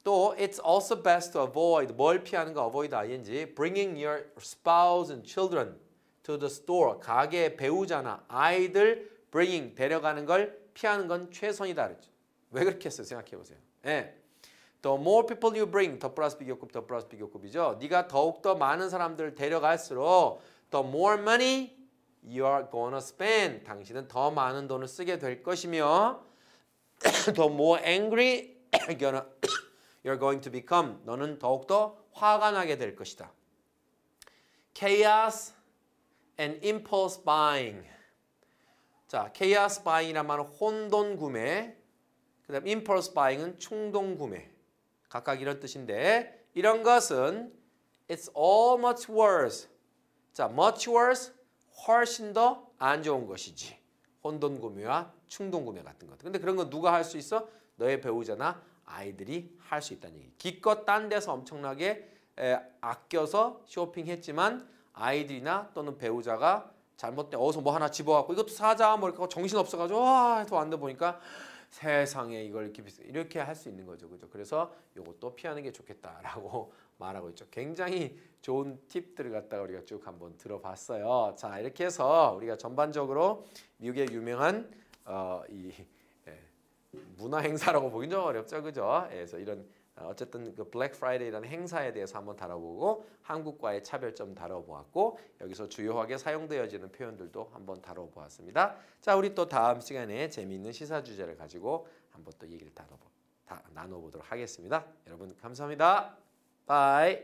또 it's also best to avoid 뭘 피하는가 avoid ing bringing your spouse and children to the store 가게 배우자나 아이들 bringing 데려가는 걸 피하는 건 최선이다 그랬죠. 왜 그렇게 했어요? 생각해 보세요. 예. The more people you bring 더 플러스 비교급 더 플러스 비교급이죠. 네가 더욱 더 많은 사람들을 데려갈수록 the more money you're gonna spend 당신은 더 많은 돈을 쓰게 될 것이며 더 more angry gonna you're going to become 너는 더욱더 화가 나게 될 것이다. chaos and impulse buying 자, chaos buying이란 말은 혼돈 구매 그다음 impulse buying은 충동 구매 각각 이런 뜻인데 이런 것은 it's all much worse 자, much worse 훨씬 더 안 좋은 것이지. 혼돈 구매와 충동 구매 같은 것들. 근데 그런 건 누가 할 수 있어? 너의 배우자나 아이들이 할 수 있다는 얘기. 기껏 딴 데서 엄청나게 에, 아껴서 쇼핑했지만 아이들이나 또는 배우자가 잘못된 어서뭐 하나 집어갖고 이것도 사자 뭐 이렇게 정신 없어가지고 와또 안돼 보니까 세상에 이걸 이렇게 이렇게 할 수 있는 거죠, 그죠? 그래서 이것도 피하는 게 좋겠다라고 말하고 있죠. 굉장히 좋은 팁들을 갖다가 우리가 쭉 한번 들어봤어요. 자 이렇게 해서 우리가 전반적으로 미국의 유명한 어, 이 예, 문화 행사라고 보긴 좀 어렵죠, 그죠? 예, 그래서 이런 어, 어쨌든 그 블랙 프라이데이라는 행사에 대해서 한번 다뤄보고 한국과의 차별점 다뤄보았고 여기서 주요하게 사용되어지는 표현들도 한번 다뤄보았습니다. 자 우리 또 다음 시간에 재미있는 시사 주제를 가지고 한번 또 얘기를 다뤄보, 다, 나눠보도록 하겠습니다. 여러분 감사합니다. 拜。